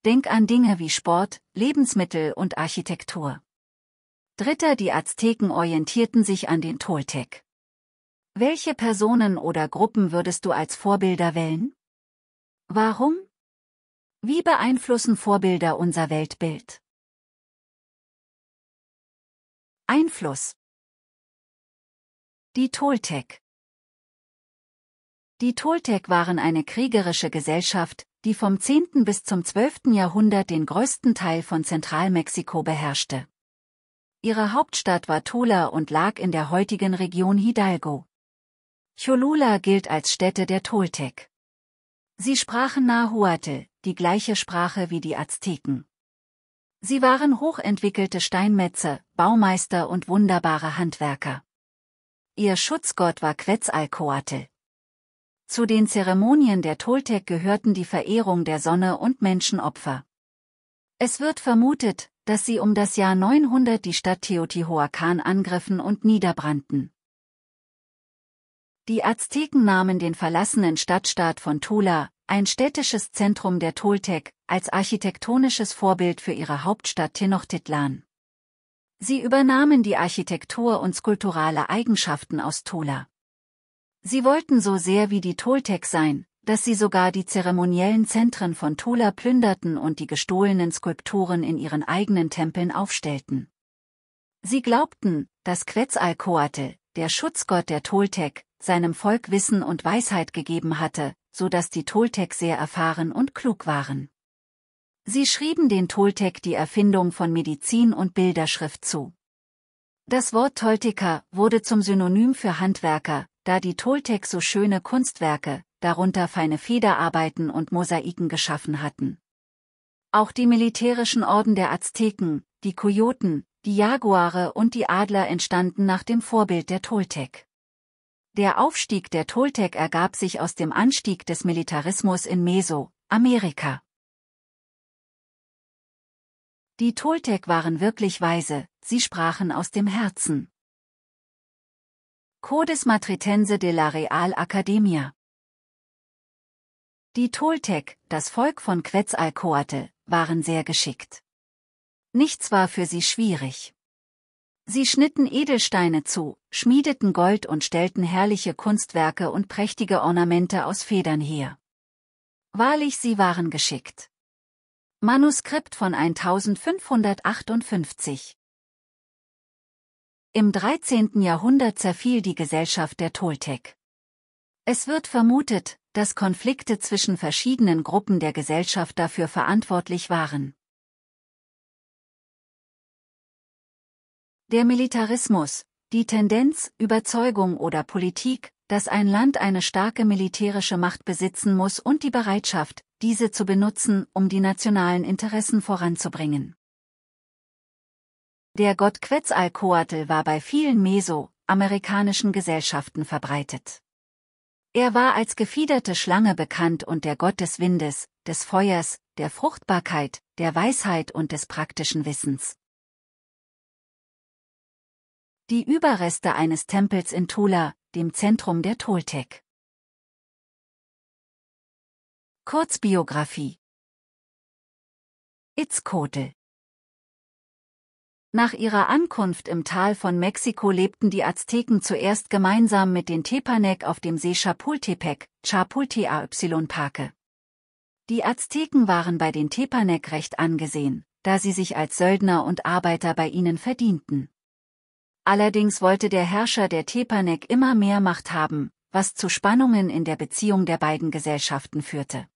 Denk an Dinge wie Sport, Lebensmittel und Architektur. Dritter Die Azteken orientierten sich an den Toltec. Welche Personen oder Gruppen würdest du als Vorbilder wählen? Warum? Wie beeinflussen Vorbilder unser Weltbild? Einfluss Die Toltec Die Toltec waren eine kriegerische Gesellschaft, die vom 10. bis zum 12. Jahrhundert den größten Teil von Zentralmexiko beherrschte. Ihre Hauptstadt war Tula und lag in der heutigen Region Hidalgo. Cholula gilt als Stätte der Toltec. Sie sprachen Nahuatl, die gleiche Sprache wie die Azteken. Sie waren hochentwickelte Steinmetze, Baumeister und wunderbare Handwerker. Ihr Schutzgott war Quetzalcoatl. Zu den Zeremonien der Toltec gehörten die Verehrung der Sonne und Menschenopfer. Es wird vermutet, dass sie um das Jahr 900 die Stadt Teotihuacan angriffen und niederbrannten. Die Azteken nahmen den verlassenen Stadtstaat von Tula, ein städtisches Zentrum der Toltec, als architektonisches Vorbild für ihre Hauptstadt Tenochtitlan. Sie übernahmen die Architektur und skulpturale Eigenschaften aus Tula. Sie wollten so sehr wie die Toltec sein, dass sie sogar die zeremoniellen Zentren von Tula plünderten und die gestohlenen Skulpturen in ihren eigenen Tempeln aufstellten. Sie glaubten, dass Quetzalcoatl, der Schutzgott der Toltec, seinem Volk Wissen und Weisheit gegeben hatte, so dass die Toltec sehr erfahren und klug waren. Sie schrieben den Toltec die Erfindung von Medizin und Bilderschrift zu. Das Wort Tolteca wurde zum Synonym für Handwerker, da die Toltec so schöne Kunstwerke, darunter feine Federarbeiten und Mosaiken geschaffen hatten. Auch die militärischen Orden der Azteken, die Kojoten, die Jaguare und die Adler entstanden nach dem Vorbild der Toltec. Der Aufstieg der Toltec ergab sich aus dem Anstieg des Militarismus in Meso, Amerika. Die Toltec waren wirklich weise, sie sprachen aus dem Herzen. Codes Matritense de la Real Academia die Toltec, das Volk von Quetzalcoatl, waren sehr geschickt. Nichts war für sie schwierig. Sie schnitten Edelsteine zu, schmiedeten Gold und stellten herrliche Kunstwerke und prächtige Ornamente aus Federn her. Wahrlich, sie waren geschickt. Manuskript von 1558 Im 13. Jahrhundert zerfiel die Gesellschaft der Toltec. Es wird vermutet, dass Konflikte zwischen verschiedenen Gruppen der Gesellschaft dafür verantwortlich waren. Der Militarismus, die Tendenz, Überzeugung oder Politik, dass ein Land eine starke militärische Macht besitzen muss und die Bereitschaft, diese zu benutzen, um die nationalen Interessen voranzubringen. Der Gott Quetzalcoatl war bei vielen mesoamerikanischen Gesellschaften verbreitet. Er war als gefiederte Schlange bekannt und der Gott des Windes, des Feuers, der Fruchtbarkeit, der Weisheit und des praktischen Wissens. Die Überreste eines Tempels in Tula, dem Zentrum der Toltec. Kurzbiografie Itzkotl nach ihrer Ankunft im Tal von Mexiko lebten die Azteken zuerst gemeinsam mit den Tepanec auf dem See Chapultepec, Chapultepec. Die Azteken waren bei den Tepanec recht angesehen, da sie sich als Söldner und Arbeiter bei ihnen verdienten. Allerdings wollte der Herrscher der Tepanec immer mehr Macht haben, was zu Spannungen in der Beziehung der beiden Gesellschaften führte.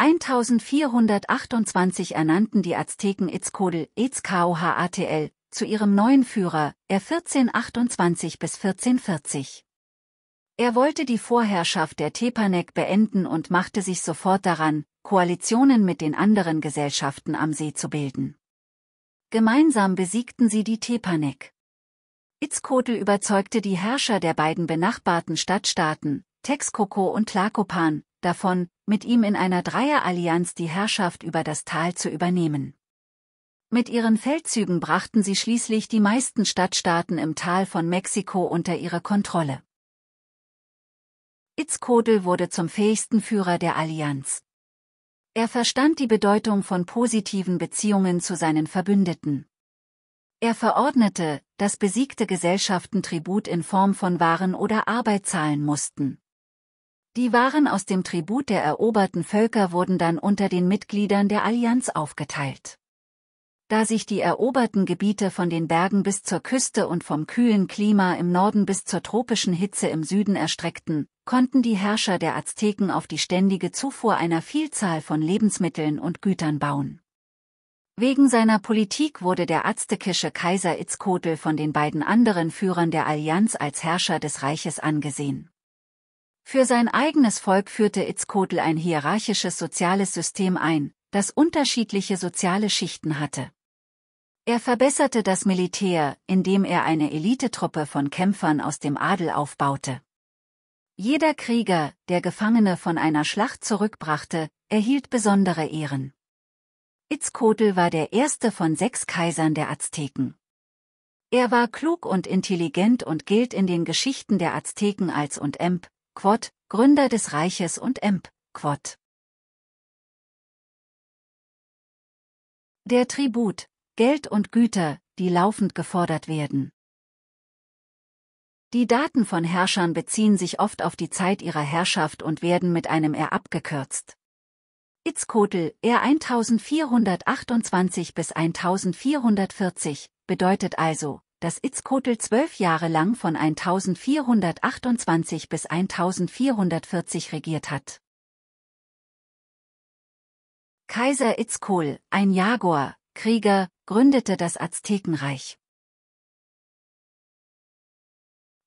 1428 ernannten die Azteken Itzkodel, Itzkohatl, zu ihrem neuen Führer, er 1428 bis 1440. Er wollte die Vorherrschaft der Tepanek beenden und machte sich sofort daran, Koalitionen mit den anderen Gesellschaften am See zu bilden. Gemeinsam besiegten sie die Tepanek. Itzkotl überzeugte die Herrscher der beiden benachbarten Stadtstaaten, Texcoco und Tlacopan, davon, mit ihm in einer Dreierallianz die Herrschaft über das Tal zu übernehmen. Mit ihren Feldzügen brachten sie schließlich die meisten Stadtstaaten im Tal von Mexiko unter ihre Kontrolle. Itzkodel wurde zum fähigsten Führer der Allianz. Er verstand die Bedeutung von positiven Beziehungen zu seinen Verbündeten. Er verordnete, dass besiegte Gesellschaften Tribut in Form von Waren oder Arbeit zahlen mussten. Die Waren aus dem Tribut der eroberten Völker wurden dann unter den Mitgliedern der Allianz aufgeteilt. Da sich die eroberten Gebiete von den Bergen bis zur Küste und vom kühlen Klima im Norden bis zur tropischen Hitze im Süden erstreckten, konnten die Herrscher der Azteken auf die ständige Zufuhr einer Vielzahl von Lebensmitteln und Gütern bauen. Wegen seiner Politik wurde der aztekische Kaiser Itzkotl von den beiden anderen Führern der Allianz als Herrscher des Reiches angesehen. Für sein eigenes Volk führte Itzkotl ein hierarchisches soziales System ein, das unterschiedliche soziale Schichten hatte. Er verbesserte das Militär, indem er eine Elitetruppe von Kämpfern aus dem Adel aufbaute. Jeder Krieger, der Gefangene von einer Schlacht zurückbrachte, erhielt besondere Ehren. Itzkotl war der erste von sechs Kaisern der Azteken. Er war klug und intelligent und gilt in den Geschichten der Azteken als und Emp, Quod, Gründer des Reiches und Emp, Quod. Der Tribut, Geld und Güter, die laufend gefordert werden. Die Daten von Herrschern beziehen sich oft auf die Zeit ihrer Herrschaft und werden mit einem R abgekürzt. Itzkotl, R 1428 bis 1440, bedeutet also, dass Itzkotl zwölf Jahre lang von 1428 bis 1440 regiert hat. Kaiser Itzkol, ein Jaguar, Krieger, gründete das Aztekenreich.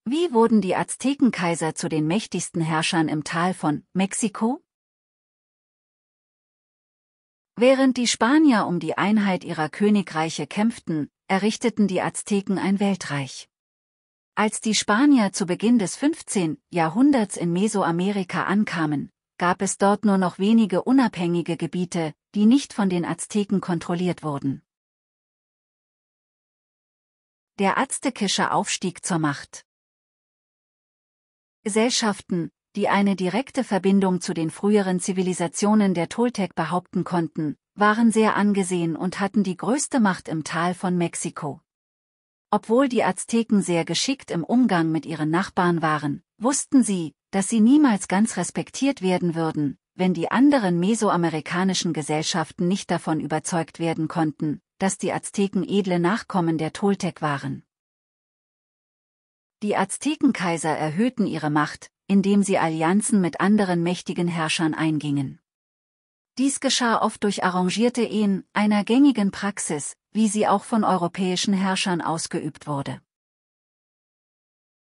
Wie wurden die Aztekenkaiser zu den mächtigsten Herrschern im Tal von Mexiko? Während die Spanier um die Einheit ihrer Königreiche kämpften, errichteten die Azteken ein Weltreich. Als die Spanier zu Beginn des 15. Jahrhunderts in Mesoamerika ankamen, gab es dort nur noch wenige unabhängige Gebiete, die nicht von den Azteken kontrolliert wurden. Der aztekische Aufstieg zur Macht Gesellschaften, die eine direkte Verbindung zu den früheren Zivilisationen der Toltec behaupten konnten, waren sehr angesehen und hatten die größte Macht im Tal von Mexiko. Obwohl die Azteken sehr geschickt im Umgang mit ihren Nachbarn waren, wussten sie, dass sie niemals ganz respektiert werden würden, wenn die anderen mesoamerikanischen Gesellschaften nicht davon überzeugt werden konnten, dass die Azteken edle Nachkommen der Toltec waren. Die Aztekenkaiser erhöhten ihre Macht, indem sie Allianzen mit anderen mächtigen Herrschern eingingen. Dies geschah oft durch arrangierte Ehen, einer gängigen Praxis, wie sie auch von europäischen Herrschern ausgeübt wurde.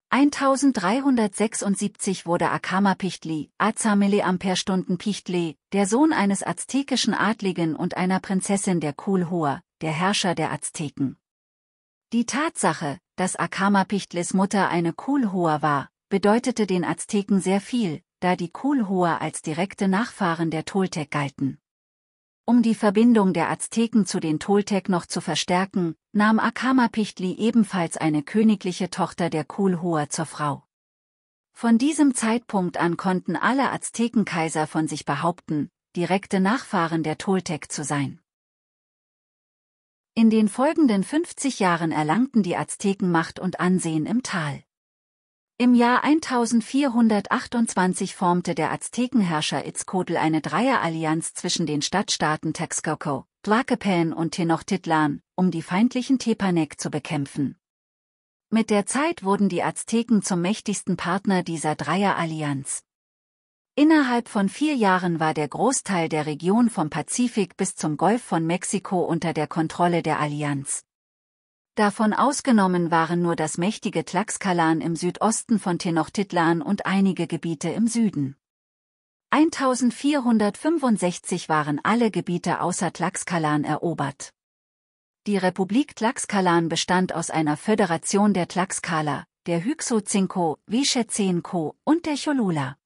1376 wurde Akama Pichtli, Azamele Amperstunden Pichtli, der Sohn eines aztekischen Adligen und einer Prinzessin der Kulhoa, der Herrscher der Azteken. Die Tatsache, dass Akama Pichtlis Mutter eine Kulhoa war, bedeutete den Azteken sehr viel, da die Kulhoer als direkte Nachfahren der Toltec galten. Um die Verbindung der Azteken zu den Toltec noch zu verstärken, nahm Akamapichtli ebenfalls eine königliche Tochter der Kulhoer zur Frau. Von diesem Zeitpunkt an konnten alle Aztekenkaiser von sich behaupten, direkte Nachfahren der Toltec zu sein. In den folgenden 50 Jahren erlangten die Azteken Macht und Ansehen im Tal. Im Jahr 1428 formte der Aztekenherrscher Itzcotl eine Dreierallianz zwischen den Stadtstaaten Texcoco, Tlaquepan und Tenochtitlan, um die feindlichen Tepanec zu bekämpfen. Mit der Zeit wurden die Azteken zum mächtigsten Partner dieser Dreierallianz. Innerhalb von vier Jahren war der Großteil der Region vom Pazifik bis zum Golf von Mexiko unter der Kontrolle der Allianz. Davon ausgenommen waren nur das mächtige Tlaxcalan im Südosten von Tenochtitlan und einige Gebiete im Süden. 1465 waren alle Gebiete außer Tlaxcalan erobert. Die Republik Tlaxcalan bestand aus einer Föderation der Tlaxcala, der Hyxozinco, Vichezenco und der Cholula.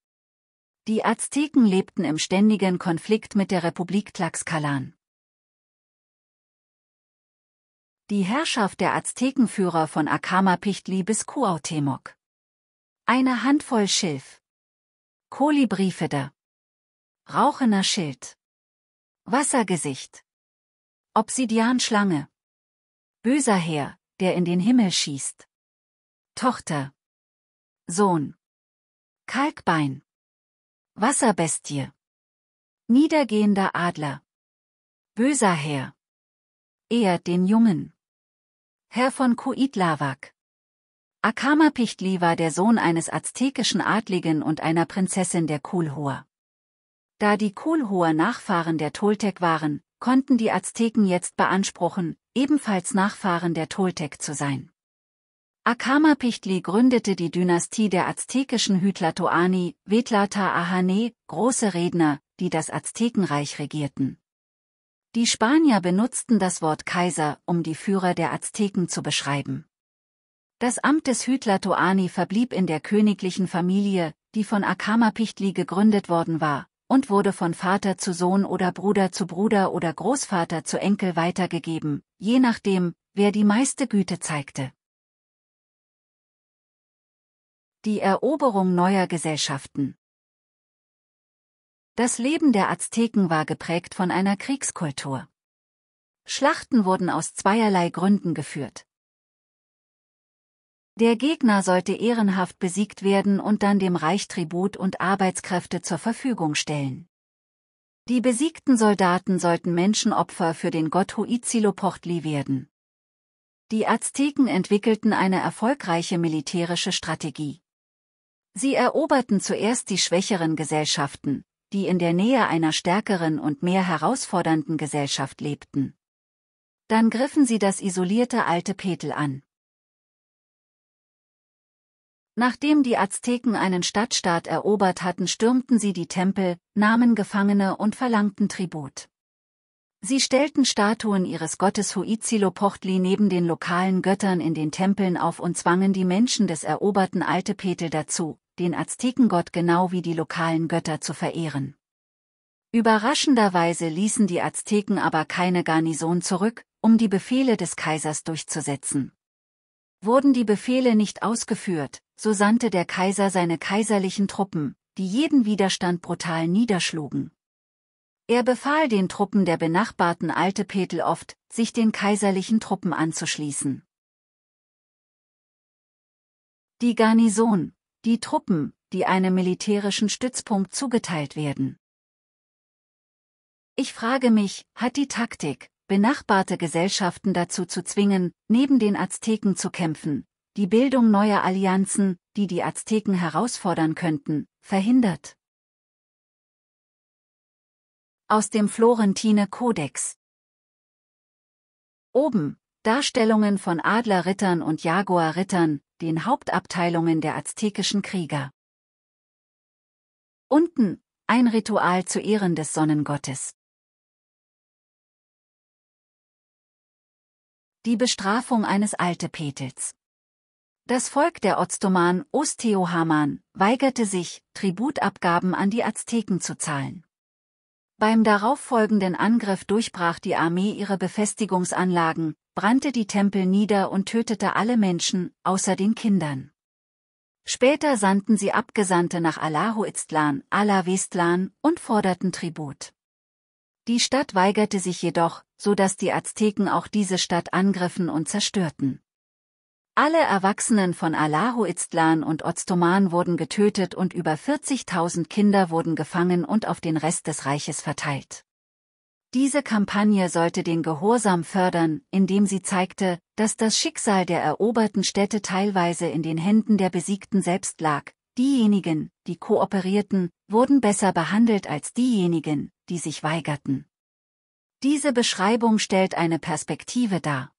Die Azteken lebten im ständigen Konflikt mit der Republik Tlaxcalan. Die Herrschaft der Aztekenführer von Acamapichtli bis Cuauhtémoc. Eine Handvoll Schilf. Kolibrifeder. Rauchener Schild. Wassergesicht. Obsidianschlange. Böser Herr, der in den Himmel schießt. Tochter. Sohn. Kalkbein. Wasserbestie. Niedergehender Adler. Böser Herr. Er den Jungen. Herr von Cuitlávac. Akamapichtli war der Sohn eines aztekischen Adligen und einer Prinzessin der Kulhor. Da die Kulhor Nachfahren der Toltec waren, konnten die Azteken jetzt beanspruchen, ebenfalls Nachfahren der Toltec zu sein. Akamapichtli gründete die Dynastie der aztekischen Hütlatoani, Vetlata Ahane, große Redner, die das Aztekenreich regierten. Die Spanier benutzten das Wort Kaiser, um die Führer der Azteken zu beschreiben. Das Amt des Hütlatoani verblieb in der königlichen Familie, die von Akamapichtli gegründet worden war, und wurde von Vater zu Sohn oder Bruder zu Bruder oder Großvater zu Enkel weitergegeben, je nachdem, wer die meiste Güte zeigte. Die Eroberung neuer Gesellschaften das Leben der Azteken war geprägt von einer Kriegskultur. Schlachten wurden aus zweierlei Gründen geführt. Der Gegner sollte ehrenhaft besiegt werden und dann dem Reich Tribut und Arbeitskräfte zur Verfügung stellen. Die besiegten Soldaten sollten Menschenopfer für den Gott Huitzilopochtli werden. Die Azteken entwickelten eine erfolgreiche militärische Strategie. Sie eroberten zuerst die schwächeren Gesellschaften, die in der Nähe einer stärkeren und mehr herausfordernden Gesellschaft lebten. Dann griffen sie das isolierte alte Petel an. Nachdem die Azteken einen Stadtstaat erobert hatten, stürmten sie die Tempel, nahmen Gefangene und verlangten Tribut. Sie stellten Statuen ihres Gottes Huitzilopochtli neben den lokalen Göttern in den Tempeln auf und zwangen die Menschen des eroberten Altepetl dazu, den Aztekengott genau wie die lokalen Götter zu verehren. Überraschenderweise ließen die Azteken aber keine Garnison zurück, um die Befehle des Kaisers durchzusetzen. Wurden die Befehle nicht ausgeführt, so sandte der Kaiser seine kaiserlichen Truppen, die jeden Widerstand brutal niederschlugen. Er befahl den Truppen der benachbarten Alte Petel oft, sich den kaiserlichen Truppen anzuschließen. Die Garnison die Truppen, die einem militärischen Stützpunkt zugeteilt werden. Ich frage mich, hat die Taktik, benachbarte Gesellschaften dazu zu zwingen, neben den Azteken zu kämpfen, die Bildung neuer Allianzen, die die Azteken herausfordern könnten, verhindert? Aus dem Florentine Kodex Oben, Darstellungen von Adlerrittern und Jaguarrittern, den Hauptabteilungen der aztekischen Krieger. Unten, ein Ritual zu Ehren des Sonnengottes. Die Bestrafung eines Altepetels Das Volk der Oztoman Osteohaman weigerte sich, Tributabgaben an die Azteken zu zahlen. Beim darauffolgenden Angriff durchbrach die Armee ihre Befestigungsanlagen, brannte die Tempel nieder und tötete alle Menschen, außer den Kindern. Später sandten sie Abgesandte nach Alahuiztlan, Alawestlan und forderten Tribut. Die Stadt weigerte sich jedoch, so dass die Azteken auch diese Stadt angriffen und zerstörten. Alle Erwachsenen von Alahu Iztlan und Oztoman wurden getötet und über 40.000 Kinder wurden gefangen und auf den Rest des Reiches verteilt. Diese Kampagne sollte den Gehorsam fördern, indem sie zeigte, dass das Schicksal der eroberten Städte teilweise in den Händen der Besiegten selbst lag. Diejenigen, die kooperierten, wurden besser behandelt als diejenigen, die sich weigerten. Diese Beschreibung stellt eine Perspektive dar.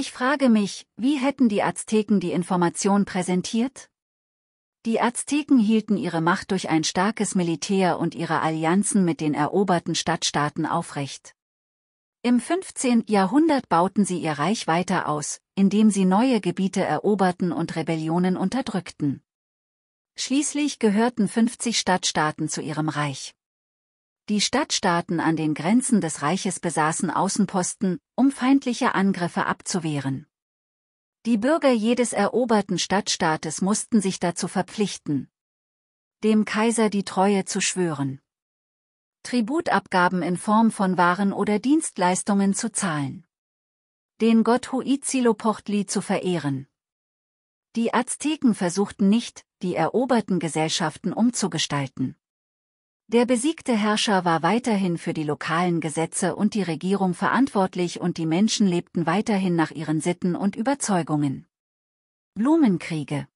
Ich frage mich, wie hätten die Azteken die Information präsentiert? Die Azteken hielten ihre Macht durch ein starkes Militär und ihre Allianzen mit den eroberten Stadtstaaten aufrecht. Im 15. Jahrhundert bauten sie ihr Reich weiter aus, indem sie neue Gebiete eroberten und Rebellionen unterdrückten. Schließlich gehörten 50 Stadtstaaten zu ihrem Reich. Die Stadtstaaten an den Grenzen des Reiches besaßen Außenposten, um feindliche Angriffe abzuwehren. Die Bürger jedes eroberten Stadtstaates mussten sich dazu verpflichten, dem Kaiser die Treue zu schwören. Tributabgaben in Form von Waren oder Dienstleistungen zu zahlen. Den Gott Huitzilopochtli zu verehren. Die Azteken versuchten nicht, die eroberten Gesellschaften umzugestalten. Der besiegte Herrscher war weiterhin für die lokalen Gesetze und die Regierung verantwortlich und die Menschen lebten weiterhin nach ihren Sitten und Überzeugungen. Blumenkriege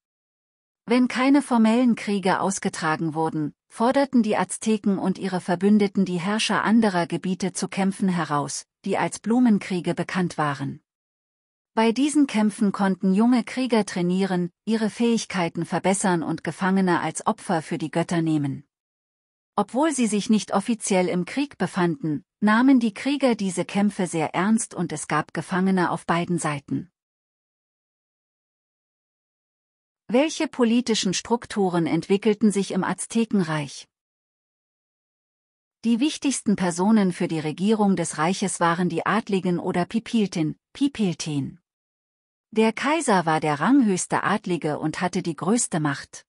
Wenn keine formellen Kriege ausgetragen wurden, forderten die Azteken und ihre Verbündeten die Herrscher anderer Gebiete zu Kämpfen heraus, die als Blumenkriege bekannt waren. Bei diesen Kämpfen konnten junge Krieger trainieren, ihre Fähigkeiten verbessern und Gefangene als Opfer für die Götter nehmen. Obwohl sie sich nicht offiziell im Krieg befanden, nahmen die Krieger diese Kämpfe sehr ernst und es gab Gefangene auf beiden Seiten. Welche politischen Strukturen entwickelten sich im Aztekenreich? Die wichtigsten Personen für die Regierung des Reiches waren die Adligen oder Pipiltin, Pipilten. Der Kaiser war der ranghöchste Adlige und hatte die größte Macht.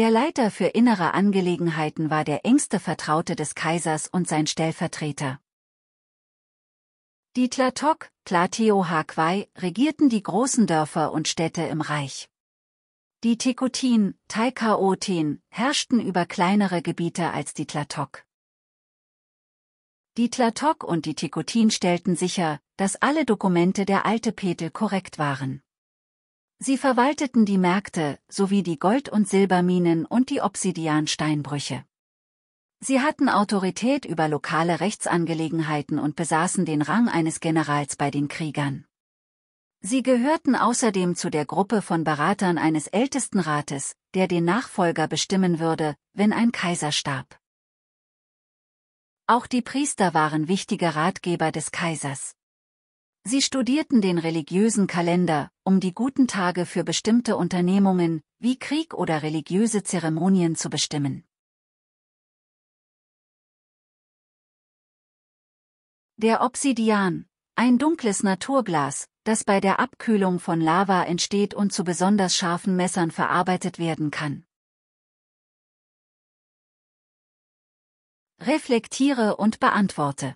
Der Leiter für innere Angelegenheiten war der engste Vertraute des Kaisers und sein Stellvertreter. Die Tlatok, Tlatiohakwai, regierten die großen Dörfer und Städte im Reich. Die Tekutin, Taikaoten, herrschten über kleinere Gebiete als die Tlatok. Die Tlatok und die Tekutin stellten sicher, dass alle Dokumente der Alte Petel korrekt waren. Sie verwalteten die Märkte sowie die Gold- und Silberminen und die Obsidiansteinbrüche. Sie hatten Autorität über lokale Rechtsangelegenheiten und besaßen den Rang eines Generals bei den Kriegern. Sie gehörten außerdem zu der Gruppe von Beratern eines Ältestenrates, der den Nachfolger bestimmen würde, wenn ein Kaiser starb. Auch die Priester waren wichtige Ratgeber des Kaisers. Sie studierten den religiösen Kalender, um die guten Tage für bestimmte Unternehmungen, wie Krieg oder religiöse Zeremonien zu bestimmen. Der Obsidian, ein dunkles Naturglas, das bei der Abkühlung von Lava entsteht und zu besonders scharfen Messern verarbeitet werden kann. Reflektiere und beantworte.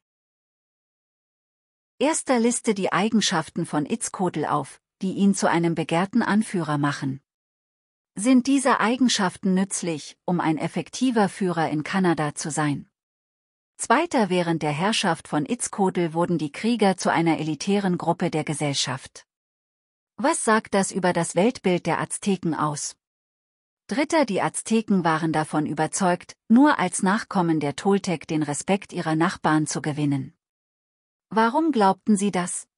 Erster liste die Eigenschaften von Itzkotel auf, die ihn zu einem begehrten Anführer machen. Sind diese Eigenschaften nützlich, um ein effektiver Führer in Kanada zu sein? Zweiter Während der Herrschaft von Itzkotel wurden die Krieger zu einer elitären Gruppe der Gesellschaft. Was sagt das über das Weltbild der Azteken aus? Dritter Die Azteken waren davon überzeugt, nur als Nachkommen der Toltec den Respekt ihrer Nachbarn zu gewinnen. Warum glaubten sie das?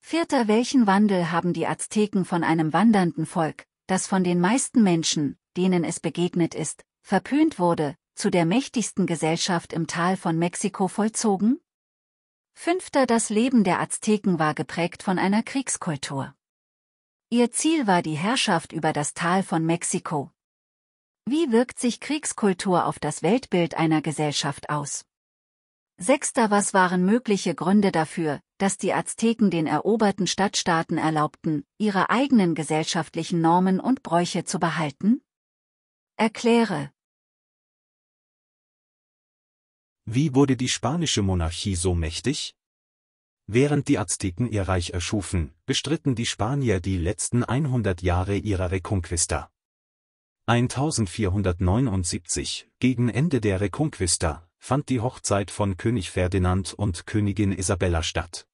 Vierter Welchen Wandel haben die Azteken von einem wandernden Volk, das von den meisten Menschen, denen es begegnet ist, verpönt wurde, zu der mächtigsten Gesellschaft im Tal von Mexiko vollzogen? Fünfter Das Leben der Azteken war geprägt von einer Kriegskultur. Ihr Ziel war die Herrschaft über das Tal von Mexiko. Wie wirkt sich Kriegskultur auf das Weltbild einer Gesellschaft aus? Sechster Was waren mögliche Gründe dafür, dass die Azteken den eroberten Stadtstaaten erlaubten, ihre eigenen gesellschaftlichen Normen und Bräuche zu behalten? Erkläre. Wie wurde die spanische Monarchie so mächtig? Während die Azteken ihr Reich erschufen, bestritten die Spanier die letzten 100 Jahre ihrer Reconquista. 1479, gegen Ende der Reconquista, fand die Hochzeit von König Ferdinand und Königin Isabella statt.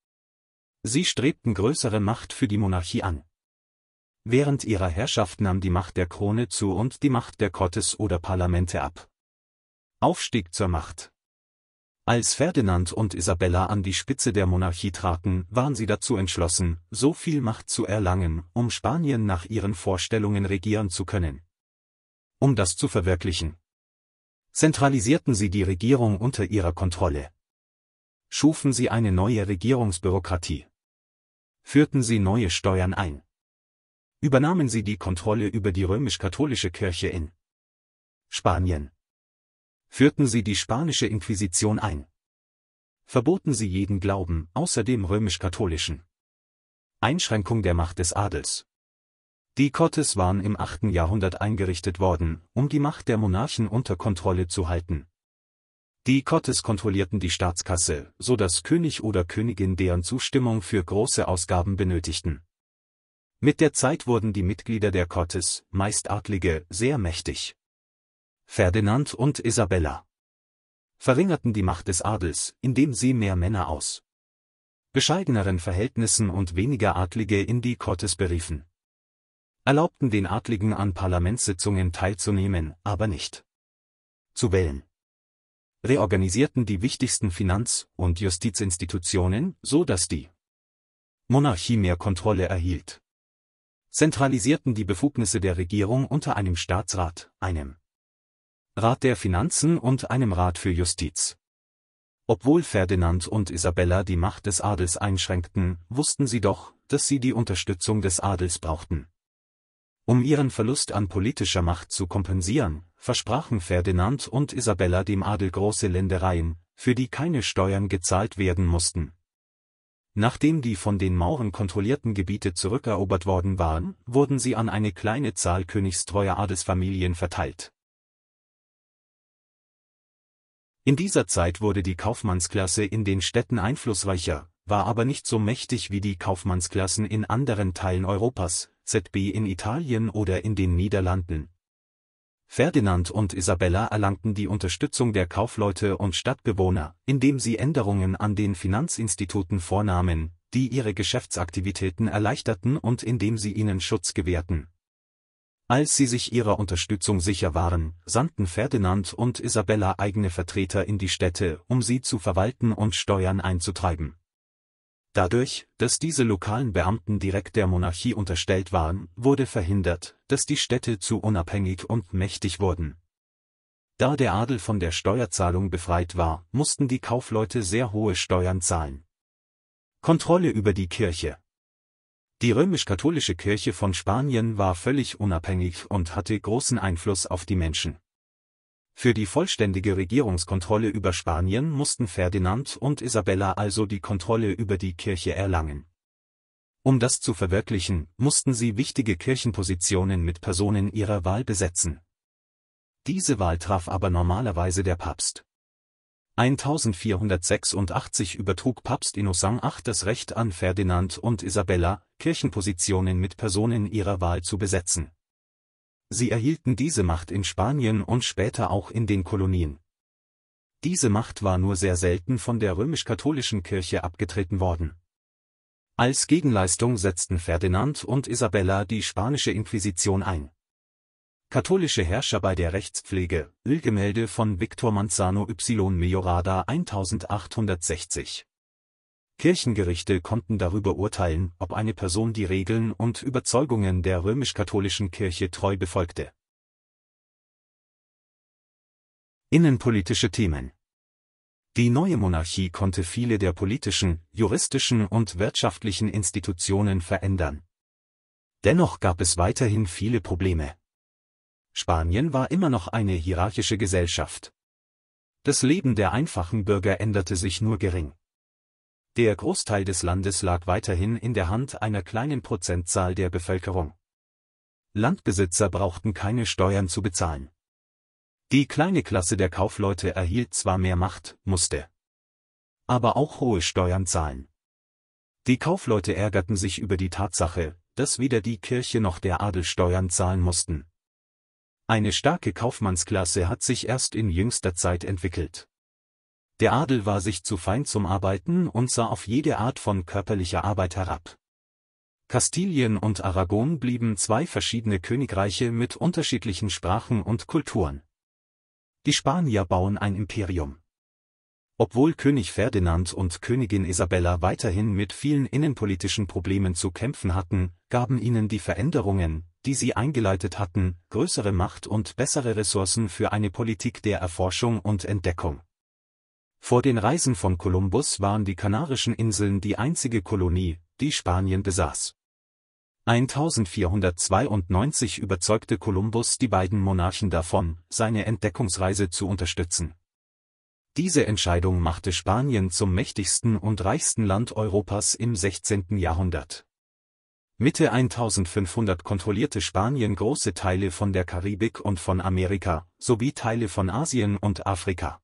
Sie strebten größere Macht für die Monarchie an. Während ihrer Herrschaft nahm die Macht der Krone zu und die Macht der Kottes oder Parlamente ab. Aufstieg zur Macht. Als Ferdinand und Isabella an die Spitze der Monarchie traten, waren sie dazu entschlossen, so viel Macht zu erlangen, um Spanien nach ihren Vorstellungen regieren zu können. Um das zu verwirklichen, zentralisierten sie die Regierung unter ihrer Kontrolle. Schufen sie eine neue Regierungsbürokratie. Führten sie neue Steuern ein. Übernahmen sie die Kontrolle über die römisch-katholische Kirche in Spanien. Führten sie die spanische Inquisition ein. Verboten sie jeden Glauben, außer dem römisch-katholischen. Einschränkung der Macht des Adels. Die Kottes waren im 8. Jahrhundert eingerichtet worden, um die Macht der Monarchen unter Kontrolle zu halten. Die Kottes kontrollierten die Staatskasse, so dass König oder Königin deren Zustimmung für große Ausgaben benötigten. Mit der Zeit wurden die Mitglieder der Kottes, meist Adlige, sehr mächtig. Ferdinand und Isabella verringerten die Macht des Adels, indem sie mehr Männer aus bescheideneren Verhältnissen und weniger Adlige in die Kottes beriefen erlaubten den Adligen an Parlamentssitzungen teilzunehmen, aber nicht zu wählen. Reorganisierten die wichtigsten Finanz- und Justizinstitutionen, so dass die Monarchie mehr Kontrolle erhielt. Zentralisierten die Befugnisse der Regierung unter einem Staatsrat, einem Rat der Finanzen und einem Rat für Justiz. Obwohl Ferdinand und Isabella die Macht des Adels einschränkten, wussten sie doch, dass sie die Unterstützung des Adels brauchten. Um ihren Verlust an politischer Macht zu kompensieren, versprachen Ferdinand und Isabella dem Adel große Ländereien, für die keine Steuern gezahlt werden mussten. Nachdem die von den Mauren kontrollierten Gebiete zurückerobert worden waren, wurden sie an eine kleine Zahl königstreuer Adelsfamilien verteilt. In dieser Zeit wurde die Kaufmannsklasse in den Städten einflussreicher, war aber nicht so mächtig wie die Kaufmannsklassen in anderen Teilen Europas, ZB in Italien oder in den Niederlanden. Ferdinand und Isabella erlangten die Unterstützung der Kaufleute und Stadtbewohner, indem sie Änderungen an den Finanzinstituten vornahmen, die ihre Geschäftsaktivitäten erleichterten und indem sie ihnen Schutz gewährten. Als sie sich ihrer Unterstützung sicher waren, sandten Ferdinand und Isabella eigene Vertreter in die Städte, um sie zu verwalten und Steuern einzutreiben. Dadurch, dass diese lokalen Beamten direkt der Monarchie unterstellt waren, wurde verhindert, dass die Städte zu unabhängig und mächtig wurden. Da der Adel von der Steuerzahlung befreit war, mussten die Kaufleute sehr hohe Steuern zahlen. Kontrolle über die Kirche Die römisch-katholische Kirche von Spanien war völlig unabhängig und hatte großen Einfluss auf die Menschen. Für die vollständige Regierungskontrolle über Spanien mussten Ferdinand und Isabella also die Kontrolle über die Kirche erlangen. Um das zu verwirklichen, mussten sie wichtige Kirchenpositionen mit Personen ihrer Wahl besetzen. Diese Wahl traf aber normalerweise der Papst. 1486 übertrug Papst Innocent VIII das Recht an Ferdinand und Isabella, Kirchenpositionen mit Personen ihrer Wahl zu besetzen Sie erhielten diese Macht in Spanien und später auch in den Kolonien. Diese Macht war nur sehr selten von der römisch-katholischen Kirche abgetreten worden. Als Gegenleistung setzten Ferdinand und Isabella die spanische Inquisition ein. Katholische Herrscher bei der Rechtspflege, Ölgemälde von Victor Manzano y Majorada 1860 Kirchengerichte konnten darüber urteilen, ob eine Person die Regeln und Überzeugungen der römisch-katholischen Kirche treu befolgte. Innenpolitische Themen Die neue Monarchie konnte viele der politischen, juristischen und wirtschaftlichen Institutionen verändern. Dennoch gab es weiterhin viele Probleme. Spanien war immer noch eine hierarchische Gesellschaft. Das Leben der einfachen Bürger änderte sich nur gering. Der Großteil des Landes lag weiterhin in der Hand einer kleinen Prozentzahl der Bevölkerung. Landbesitzer brauchten keine Steuern zu bezahlen. Die kleine Klasse der Kaufleute erhielt zwar mehr Macht, musste aber auch hohe Steuern zahlen. Die Kaufleute ärgerten sich über die Tatsache, dass weder die Kirche noch der Adel Steuern zahlen mussten. Eine starke Kaufmannsklasse hat sich erst in jüngster Zeit entwickelt. Der Adel war sich zu fein zum Arbeiten und sah auf jede Art von körperlicher Arbeit herab. Kastilien und Aragon blieben zwei verschiedene Königreiche mit unterschiedlichen Sprachen und Kulturen. Die Spanier bauen ein Imperium. Obwohl König Ferdinand und Königin Isabella weiterhin mit vielen innenpolitischen Problemen zu kämpfen hatten, gaben ihnen die Veränderungen, die sie eingeleitet hatten, größere Macht und bessere Ressourcen für eine Politik der Erforschung und Entdeckung. Vor den Reisen von Kolumbus waren die Kanarischen Inseln die einzige Kolonie, die Spanien besaß. 1492 überzeugte Kolumbus die beiden Monarchen davon, seine Entdeckungsreise zu unterstützen. Diese Entscheidung machte Spanien zum mächtigsten und reichsten Land Europas im 16. Jahrhundert. Mitte 1500 kontrollierte Spanien große Teile von der Karibik und von Amerika, sowie Teile von Asien und Afrika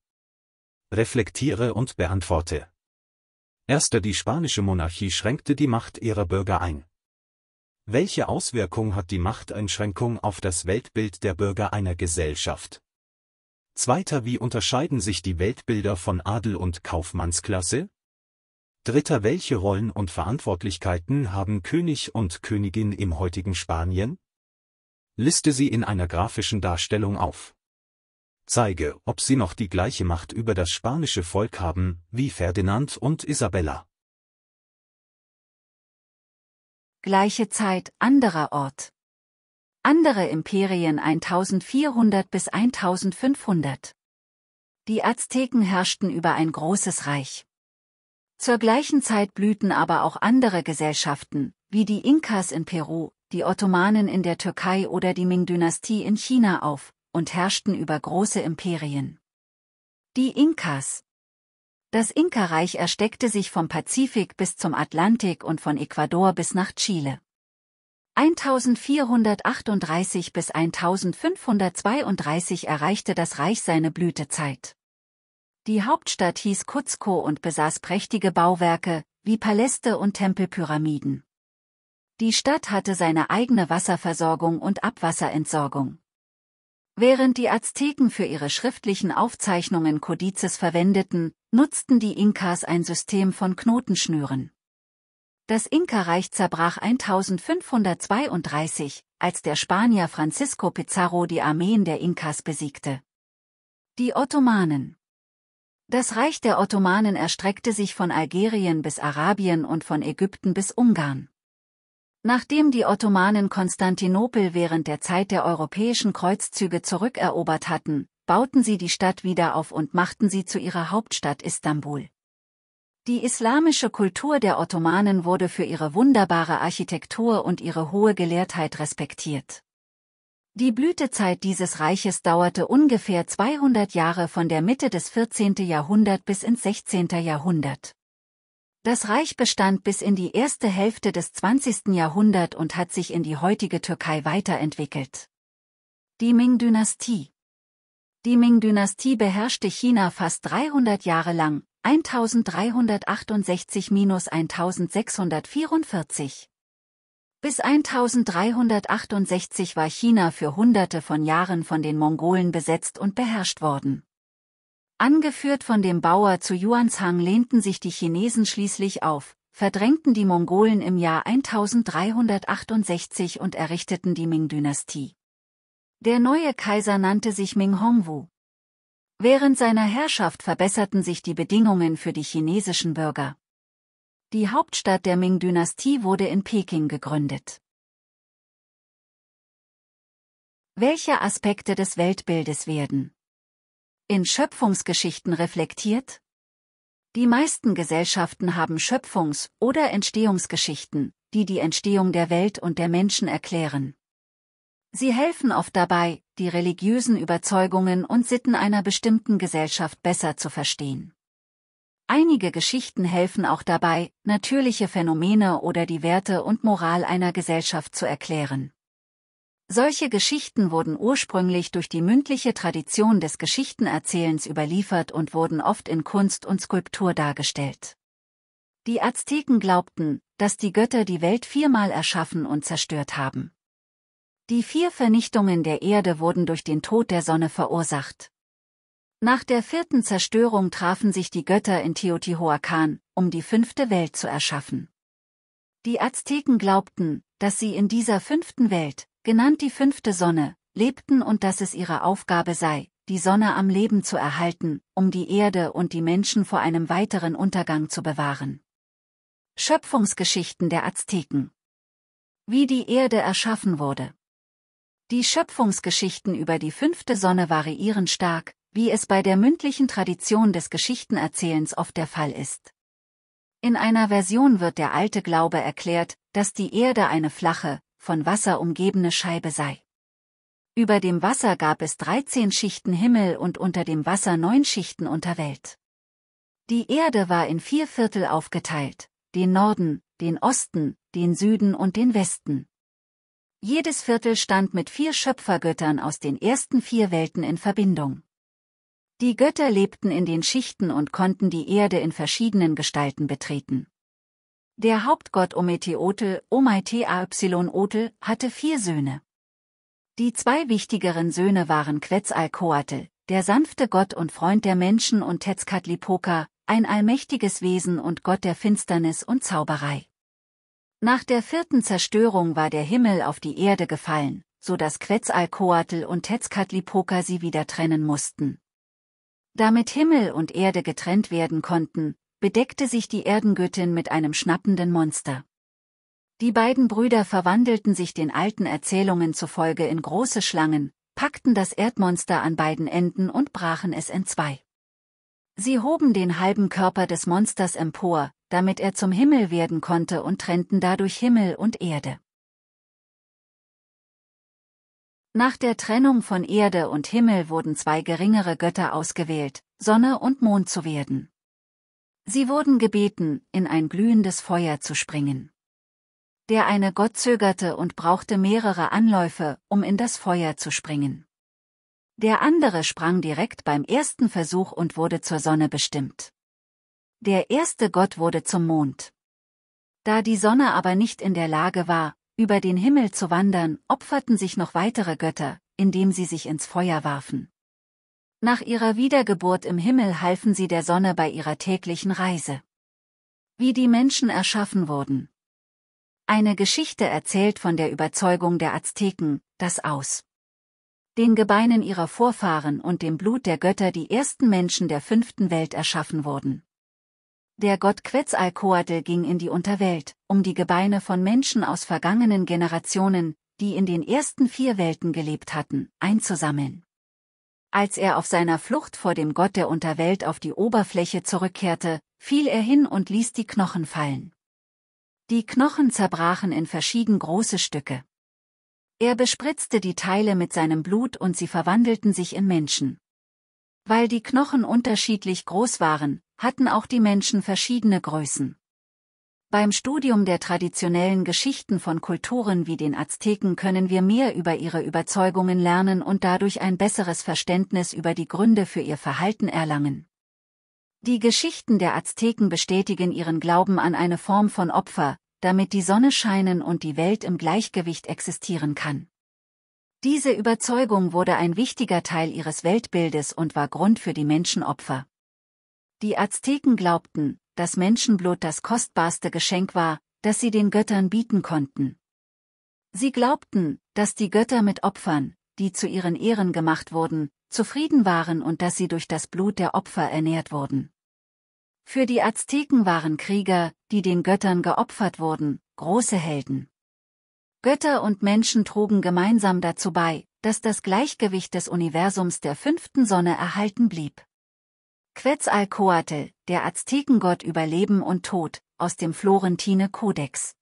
reflektiere und beantworte. Erster Die spanische Monarchie schränkte die Macht ihrer Bürger ein. Welche Auswirkung hat die Machteinschränkung auf das Weltbild der Bürger einer Gesellschaft? Zweiter Wie unterscheiden sich die Weltbilder von Adel und Kaufmannsklasse? Dritter Welche Rollen und Verantwortlichkeiten haben König und Königin im heutigen Spanien? Liste sie in einer grafischen Darstellung auf zeige, ob sie noch die gleiche Macht über das spanische Volk haben, wie Ferdinand und Isabella. Gleiche Zeit, anderer Ort. Andere Imperien 1400 bis 1500. Die Azteken herrschten über ein großes Reich. Zur gleichen Zeit blühten aber auch andere Gesellschaften, wie die Inkas in Peru, die Ottomanen in der Türkei oder die Ming-Dynastie in China auf, und herrschten über große Imperien. Die Inkas Das Inka-Reich erstreckte sich vom Pazifik bis zum Atlantik und von Ecuador bis nach Chile. 1438 bis 1532 erreichte das Reich seine Blütezeit. Die Hauptstadt hieß Cuzco und besaß prächtige Bauwerke, wie Paläste und Tempelpyramiden. Die Stadt hatte seine eigene Wasserversorgung und Abwasserentsorgung. Während die Azteken für ihre schriftlichen Aufzeichnungen Kodizes verwendeten, nutzten die Inkas ein System von Knotenschnüren. Das Inka-Reich zerbrach 1532, als der Spanier Francisco Pizarro die Armeen der Inkas besiegte. Die Ottomanen Das Reich der Ottomanen erstreckte sich von Algerien bis Arabien und von Ägypten bis Ungarn. Nachdem die Ottomanen Konstantinopel während der Zeit der europäischen Kreuzzüge zurückerobert hatten, bauten sie die Stadt wieder auf und machten sie zu ihrer Hauptstadt Istanbul. Die islamische Kultur der Ottomanen wurde für ihre wunderbare Architektur und ihre hohe Gelehrtheit respektiert. Die Blütezeit dieses Reiches dauerte ungefähr 200 Jahre von der Mitte des 14. Jahrhundert bis ins 16. Jahrhundert. Das Reich bestand bis in die erste Hälfte des 20. Jahrhundert und hat sich in die heutige Türkei weiterentwickelt. Die Ming-Dynastie Die Ming-Dynastie beherrschte China fast 300 Jahre lang, 1368-1644. Bis 1368 war China für hunderte von Jahren von den Mongolen besetzt und beherrscht worden. Angeführt von dem Bauer zu Yuanzhang lehnten sich die Chinesen schließlich auf, verdrängten die Mongolen im Jahr 1368 und errichteten die Ming-Dynastie. Der neue Kaiser nannte sich Ming Hongwu. Während seiner Herrschaft verbesserten sich die Bedingungen für die chinesischen Bürger. Die Hauptstadt der Ming-Dynastie wurde in Peking gegründet. Welche Aspekte des Weltbildes werden in Schöpfungsgeschichten reflektiert? Die meisten Gesellschaften haben Schöpfungs- oder Entstehungsgeschichten, die die Entstehung der Welt und der Menschen erklären. Sie helfen oft dabei, die religiösen Überzeugungen und Sitten einer bestimmten Gesellschaft besser zu verstehen. Einige Geschichten helfen auch dabei, natürliche Phänomene oder die Werte und Moral einer Gesellschaft zu erklären. Solche Geschichten wurden ursprünglich durch die mündliche Tradition des Geschichtenerzählens überliefert und wurden oft in Kunst und Skulptur dargestellt. Die Azteken glaubten, dass die Götter die Welt viermal erschaffen und zerstört haben. Die vier Vernichtungen der Erde wurden durch den Tod der Sonne verursacht. Nach der vierten Zerstörung trafen sich die Götter in Teotihuacan, um die fünfte Welt zu erschaffen. Die Azteken glaubten, dass sie in dieser fünften Welt, genannt die fünfte Sonne, lebten und dass es ihre Aufgabe sei, die Sonne am Leben zu erhalten, um die Erde und die Menschen vor einem weiteren Untergang zu bewahren. Schöpfungsgeschichten der Azteken Wie die Erde erschaffen wurde Die Schöpfungsgeschichten über die fünfte Sonne variieren stark, wie es bei der mündlichen Tradition des Geschichtenerzählens oft der Fall ist. In einer Version wird der alte Glaube erklärt, dass die Erde eine flache, von Wasser umgebene Scheibe sei. Über dem Wasser gab es 13 Schichten Himmel und unter dem Wasser neun Schichten Unterwelt. Die Erde war in vier Viertel aufgeteilt, den Norden, den Osten, den Süden und den Westen. Jedes Viertel stand mit vier Schöpfergöttern aus den ersten vier Welten in Verbindung. Die Götter lebten in den Schichten und konnten die Erde in verschiedenen Gestalten betreten. Der Hauptgott Ometeotl, Omaiteayotel, e hatte vier Söhne. Die zwei wichtigeren Söhne waren Quetzalcoatl, der sanfte Gott und Freund der Menschen und Tezcatlipoca, ein allmächtiges Wesen und Gott der Finsternis und Zauberei. Nach der vierten Zerstörung war der Himmel auf die Erde gefallen, so dass Quetzalcoatl und Tezcatlipoca sie wieder trennen mussten. Damit Himmel und Erde getrennt werden konnten, bedeckte sich die Erdengöttin mit einem schnappenden Monster. Die beiden Brüder verwandelten sich den alten Erzählungen zufolge in große Schlangen, packten das Erdmonster an beiden Enden und brachen es entzwei. Sie hoben den halben Körper des Monsters empor, damit er zum Himmel werden konnte und trennten dadurch Himmel und Erde. Nach der Trennung von Erde und Himmel wurden zwei geringere Götter ausgewählt, Sonne und Mond zu werden. Sie wurden gebeten, in ein glühendes Feuer zu springen. Der eine Gott zögerte und brauchte mehrere Anläufe, um in das Feuer zu springen. Der andere sprang direkt beim ersten Versuch und wurde zur Sonne bestimmt. Der erste Gott wurde zum Mond. Da die Sonne aber nicht in der Lage war, über den Himmel zu wandern, opferten sich noch weitere Götter, indem sie sich ins Feuer warfen. Nach ihrer Wiedergeburt im Himmel halfen sie der Sonne bei ihrer täglichen Reise. Wie die Menschen erschaffen wurden. Eine Geschichte erzählt von der Überzeugung der Azteken, dass aus den Gebeinen ihrer Vorfahren und dem Blut der Götter die ersten Menschen der fünften Welt erschaffen wurden. Der Gott Quetzalcoatl ging in die Unterwelt, um die Gebeine von Menschen aus vergangenen Generationen, die in den ersten vier Welten gelebt hatten, einzusammeln. Als er auf seiner Flucht vor dem Gott der Unterwelt auf die Oberfläche zurückkehrte, fiel er hin und ließ die Knochen fallen. Die Knochen zerbrachen in verschieden große Stücke. Er bespritzte die Teile mit seinem Blut und sie verwandelten sich in Menschen. Weil die Knochen unterschiedlich groß waren, hatten auch die Menschen verschiedene Größen. Beim Studium der traditionellen Geschichten von Kulturen wie den Azteken können wir mehr über ihre Überzeugungen lernen und dadurch ein besseres Verständnis über die Gründe für ihr Verhalten erlangen. Die Geschichten der Azteken bestätigen ihren Glauben an eine Form von Opfer, damit die Sonne scheinen und die Welt im Gleichgewicht existieren kann. Diese Überzeugung wurde ein wichtiger Teil ihres Weltbildes und war Grund für die Menschenopfer. Die Azteken glaubten, dass Menschenblut das kostbarste Geschenk war, das sie den Göttern bieten konnten. Sie glaubten, dass die Götter mit Opfern, die zu ihren Ehren gemacht wurden, zufrieden waren und dass sie durch das Blut der Opfer ernährt wurden. Für die Azteken waren Krieger, die den Göttern geopfert wurden, große Helden. Götter und Menschen trugen gemeinsam dazu bei, dass das Gleichgewicht des Universums der fünften Sonne erhalten blieb. Quetzalcoatl, der Aztekengott über Leben und Tod, aus dem Florentine Kodex.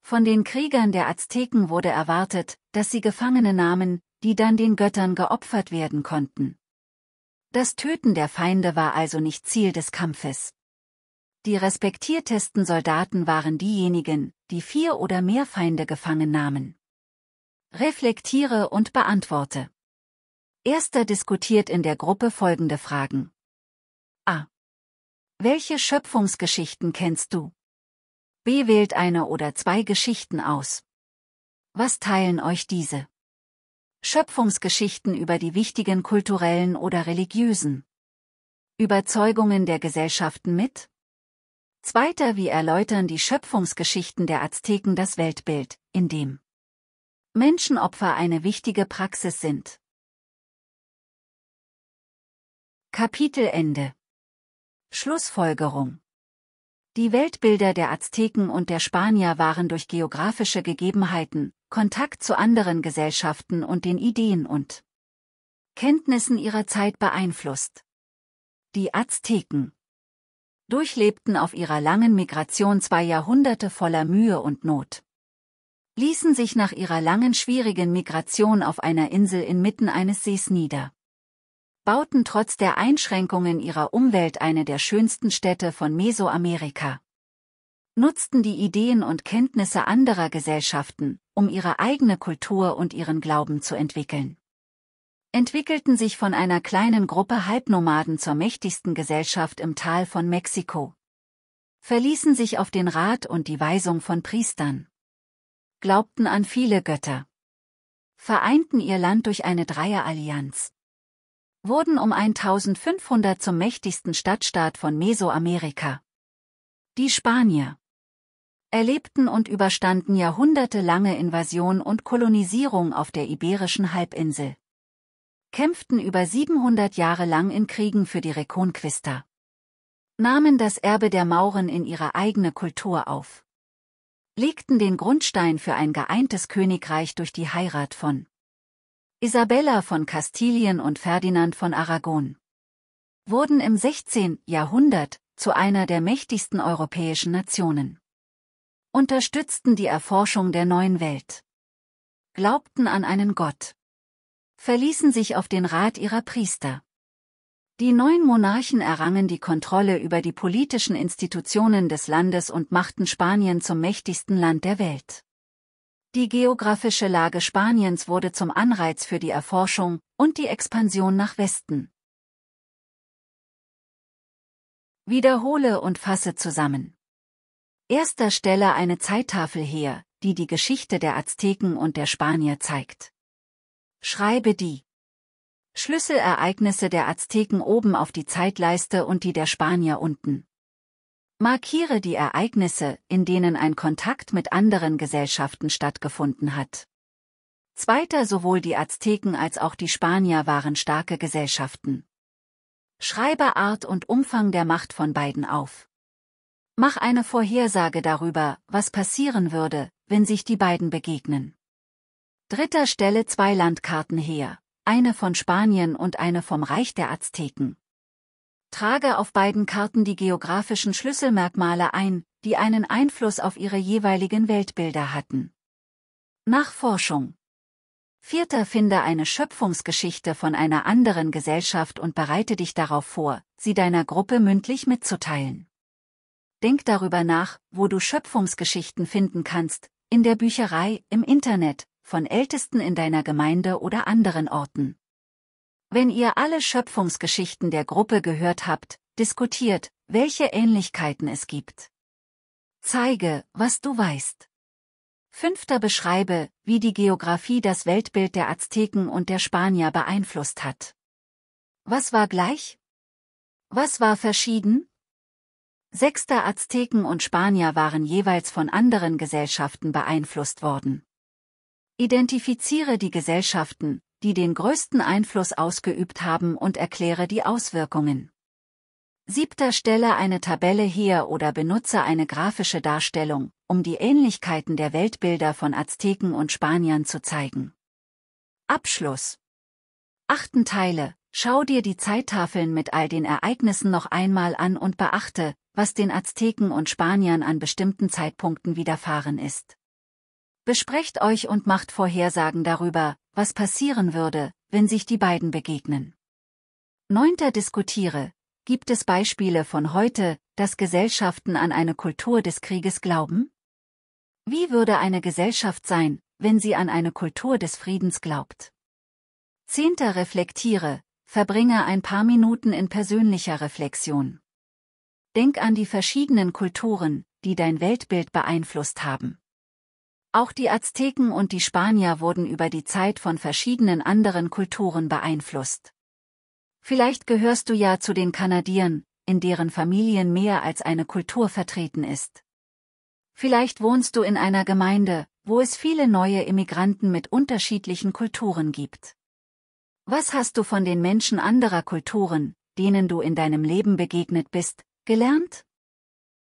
Von den Kriegern der Azteken wurde erwartet, dass sie Gefangene nahmen, die dann den Göttern geopfert werden konnten. Das Töten der Feinde war also nicht Ziel des Kampfes. Die respektiertesten Soldaten waren diejenigen, die vier oder mehr Feinde gefangen nahmen. Reflektiere und beantworte. Erster diskutiert in der Gruppe folgende Fragen. Welche Schöpfungsgeschichten kennst du? B wählt eine oder zwei Geschichten aus. Was teilen euch diese? Schöpfungsgeschichten über die wichtigen kulturellen oder religiösen Überzeugungen der Gesellschaften mit? Zweiter, wie erläutern die Schöpfungsgeschichten der Azteken das Weltbild, in dem Menschenopfer eine wichtige Praxis sind? Kapitel Ende Schlussfolgerung Die Weltbilder der Azteken und der Spanier waren durch geografische Gegebenheiten, Kontakt zu anderen Gesellschaften und den Ideen und Kenntnissen ihrer Zeit beeinflusst. Die Azteken durchlebten auf ihrer langen Migration zwei Jahrhunderte voller Mühe und Not. Ließen sich nach ihrer langen schwierigen Migration auf einer Insel inmitten eines Sees nieder bauten trotz der Einschränkungen ihrer Umwelt eine der schönsten Städte von Mesoamerika. Nutzten die Ideen und Kenntnisse anderer Gesellschaften, um ihre eigene Kultur und ihren Glauben zu entwickeln. Entwickelten sich von einer kleinen Gruppe Halbnomaden zur mächtigsten Gesellschaft im Tal von Mexiko. Verließen sich auf den Rat und die Weisung von Priestern. Glaubten an viele Götter vereinten ihr Land durch eine Dreierallianz wurden um 1500 zum mächtigsten Stadtstaat von Mesoamerika. Die Spanier erlebten und überstanden jahrhundertelange Invasion und Kolonisierung auf der iberischen Halbinsel, kämpften über 700 Jahre lang in Kriegen für die Reconquista, nahmen das Erbe der Mauren in ihre eigene Kultur auf, legten den Grundstein für ein geeintes Königreich durch die Heirat von Isabella von Kastilien und Ferdinand von Aragon wurden im 16. Jahrhundert zu einer der mächtigsten europäischen Nationen. Unterstützten die Erforschung der neuen Welt. Glaubten an einen Gott. Verließen sich auf den Rat ihrer Priester. Die neuen Monarchen errangen die Kontrolle über die politischen Institutionen des Landes und machten Spanien zum mächtigsten Land der Welt. Die geografische Lage Spaniens wurde zum Anreiz für die Erforschung und die Expansion nach Westen. Wiederhole und fasse zusammen. Erster Stelle eine Zeittafel her, die die Geschichte der Azteken und der Spanier zeigt. Schreibe die Schlüsselereignisse der Azteken oben auf die Zeitleiste und die der Spanier unten. Markiere die Ereignisse, in denen ein Kontakt mit anderen Gesellschaften stattgefunden hat. Zweiter sowohl die Azteken als auch die Spanier waren starke Gesellschaften. Schreibe Art und Umfang der Macht von beiden auf. Mach eine Vorhersage darüber, was passieren würde, wenn sich die beiden begegnen. Dritter Stelle zwei Landkarten her, eine von Spanien und eine vom Reich der Azteken. Trage auf beiden Karten die geografischen Schlüsselmerkmale ein, die einen Einfluss auf ihre jeweiligen Weltbilder hatten. Nachforschung Vierter Finde eine Schöpfungsgeschichte von einer anderen Gesellschaft und bereite dich darauf vor, sie deiner Gruppe mündlich mitzuteilen. Denk darüber nach, wo du Schöpfungsgeschichten finden kannst, in der Bücherei, im Internet, von Ältesten in deiner Gemeinde oder anderen Orten. Wenn ihr alle Schöpfungsgeschichten der Gruppe gehört habt, diskutiert, welche Ähnlichkeiten es gibt. Zeige, was du weißt. Fünfter beschreibe, wie die Geografie das Weltbild der Azteken und der Spanier beeinflusst hat. Was war gleich? Was war verschieden? Sechster Azteken und Spanier waren jeweils von anderen Gesellschaften beeinflusst worden. Identifiziere die Gesellschaften, die den größten Einfluss ausgeübt haben und erkläre die Auswirkungen. Siebter Stelle eine Tabelle hier oder benutze eine grafische Darstellung, um die Ähnlichkeiten der Weltbilder von Azteken und Spaniern zu zeigen. Abschluss. Achten Teile. Schau dir die Zeittafeln mit all den Ereignissen noch einmal an und beachte, was den Azteken und Spaniern an bestimmten Zeitpunkten widerfahren ist. Besprecht euch und macht Vorhersagen darüber, was passieren würde, wenn sich die beiden begegnen. Neunter diskutiere, gibt es Beispiele von heute, dass Gesellschaften an eine Kultur des Krieges glauben? Wie würde eine Gesellschaft sein, wenn sie an eine Kultur des Friedens glaubt? Zehnter reflektiere, verbringe ein paar Minuten in persönlicher Reflexion. Denk an die verschiedenen Kulturen, die dein Weltbild beeinflusst haben. Auch die Azteken und die Spanier wurden über die Zeit von verschiedenen anderen Kulturen beeinflusst. Vielleicht gehörst du ja zu den Kanadiern, in deren Familien mehr als eine Kultur vertreten ist. Vielleicht wohnst du in einer Gemeinde, wo es viele neue Immigranten mit unterschiedlichen Kulturen gibt. Was hast du von den Menschen anderer Kulturen, denen du in deinem Leben begegnet bist, gelernt?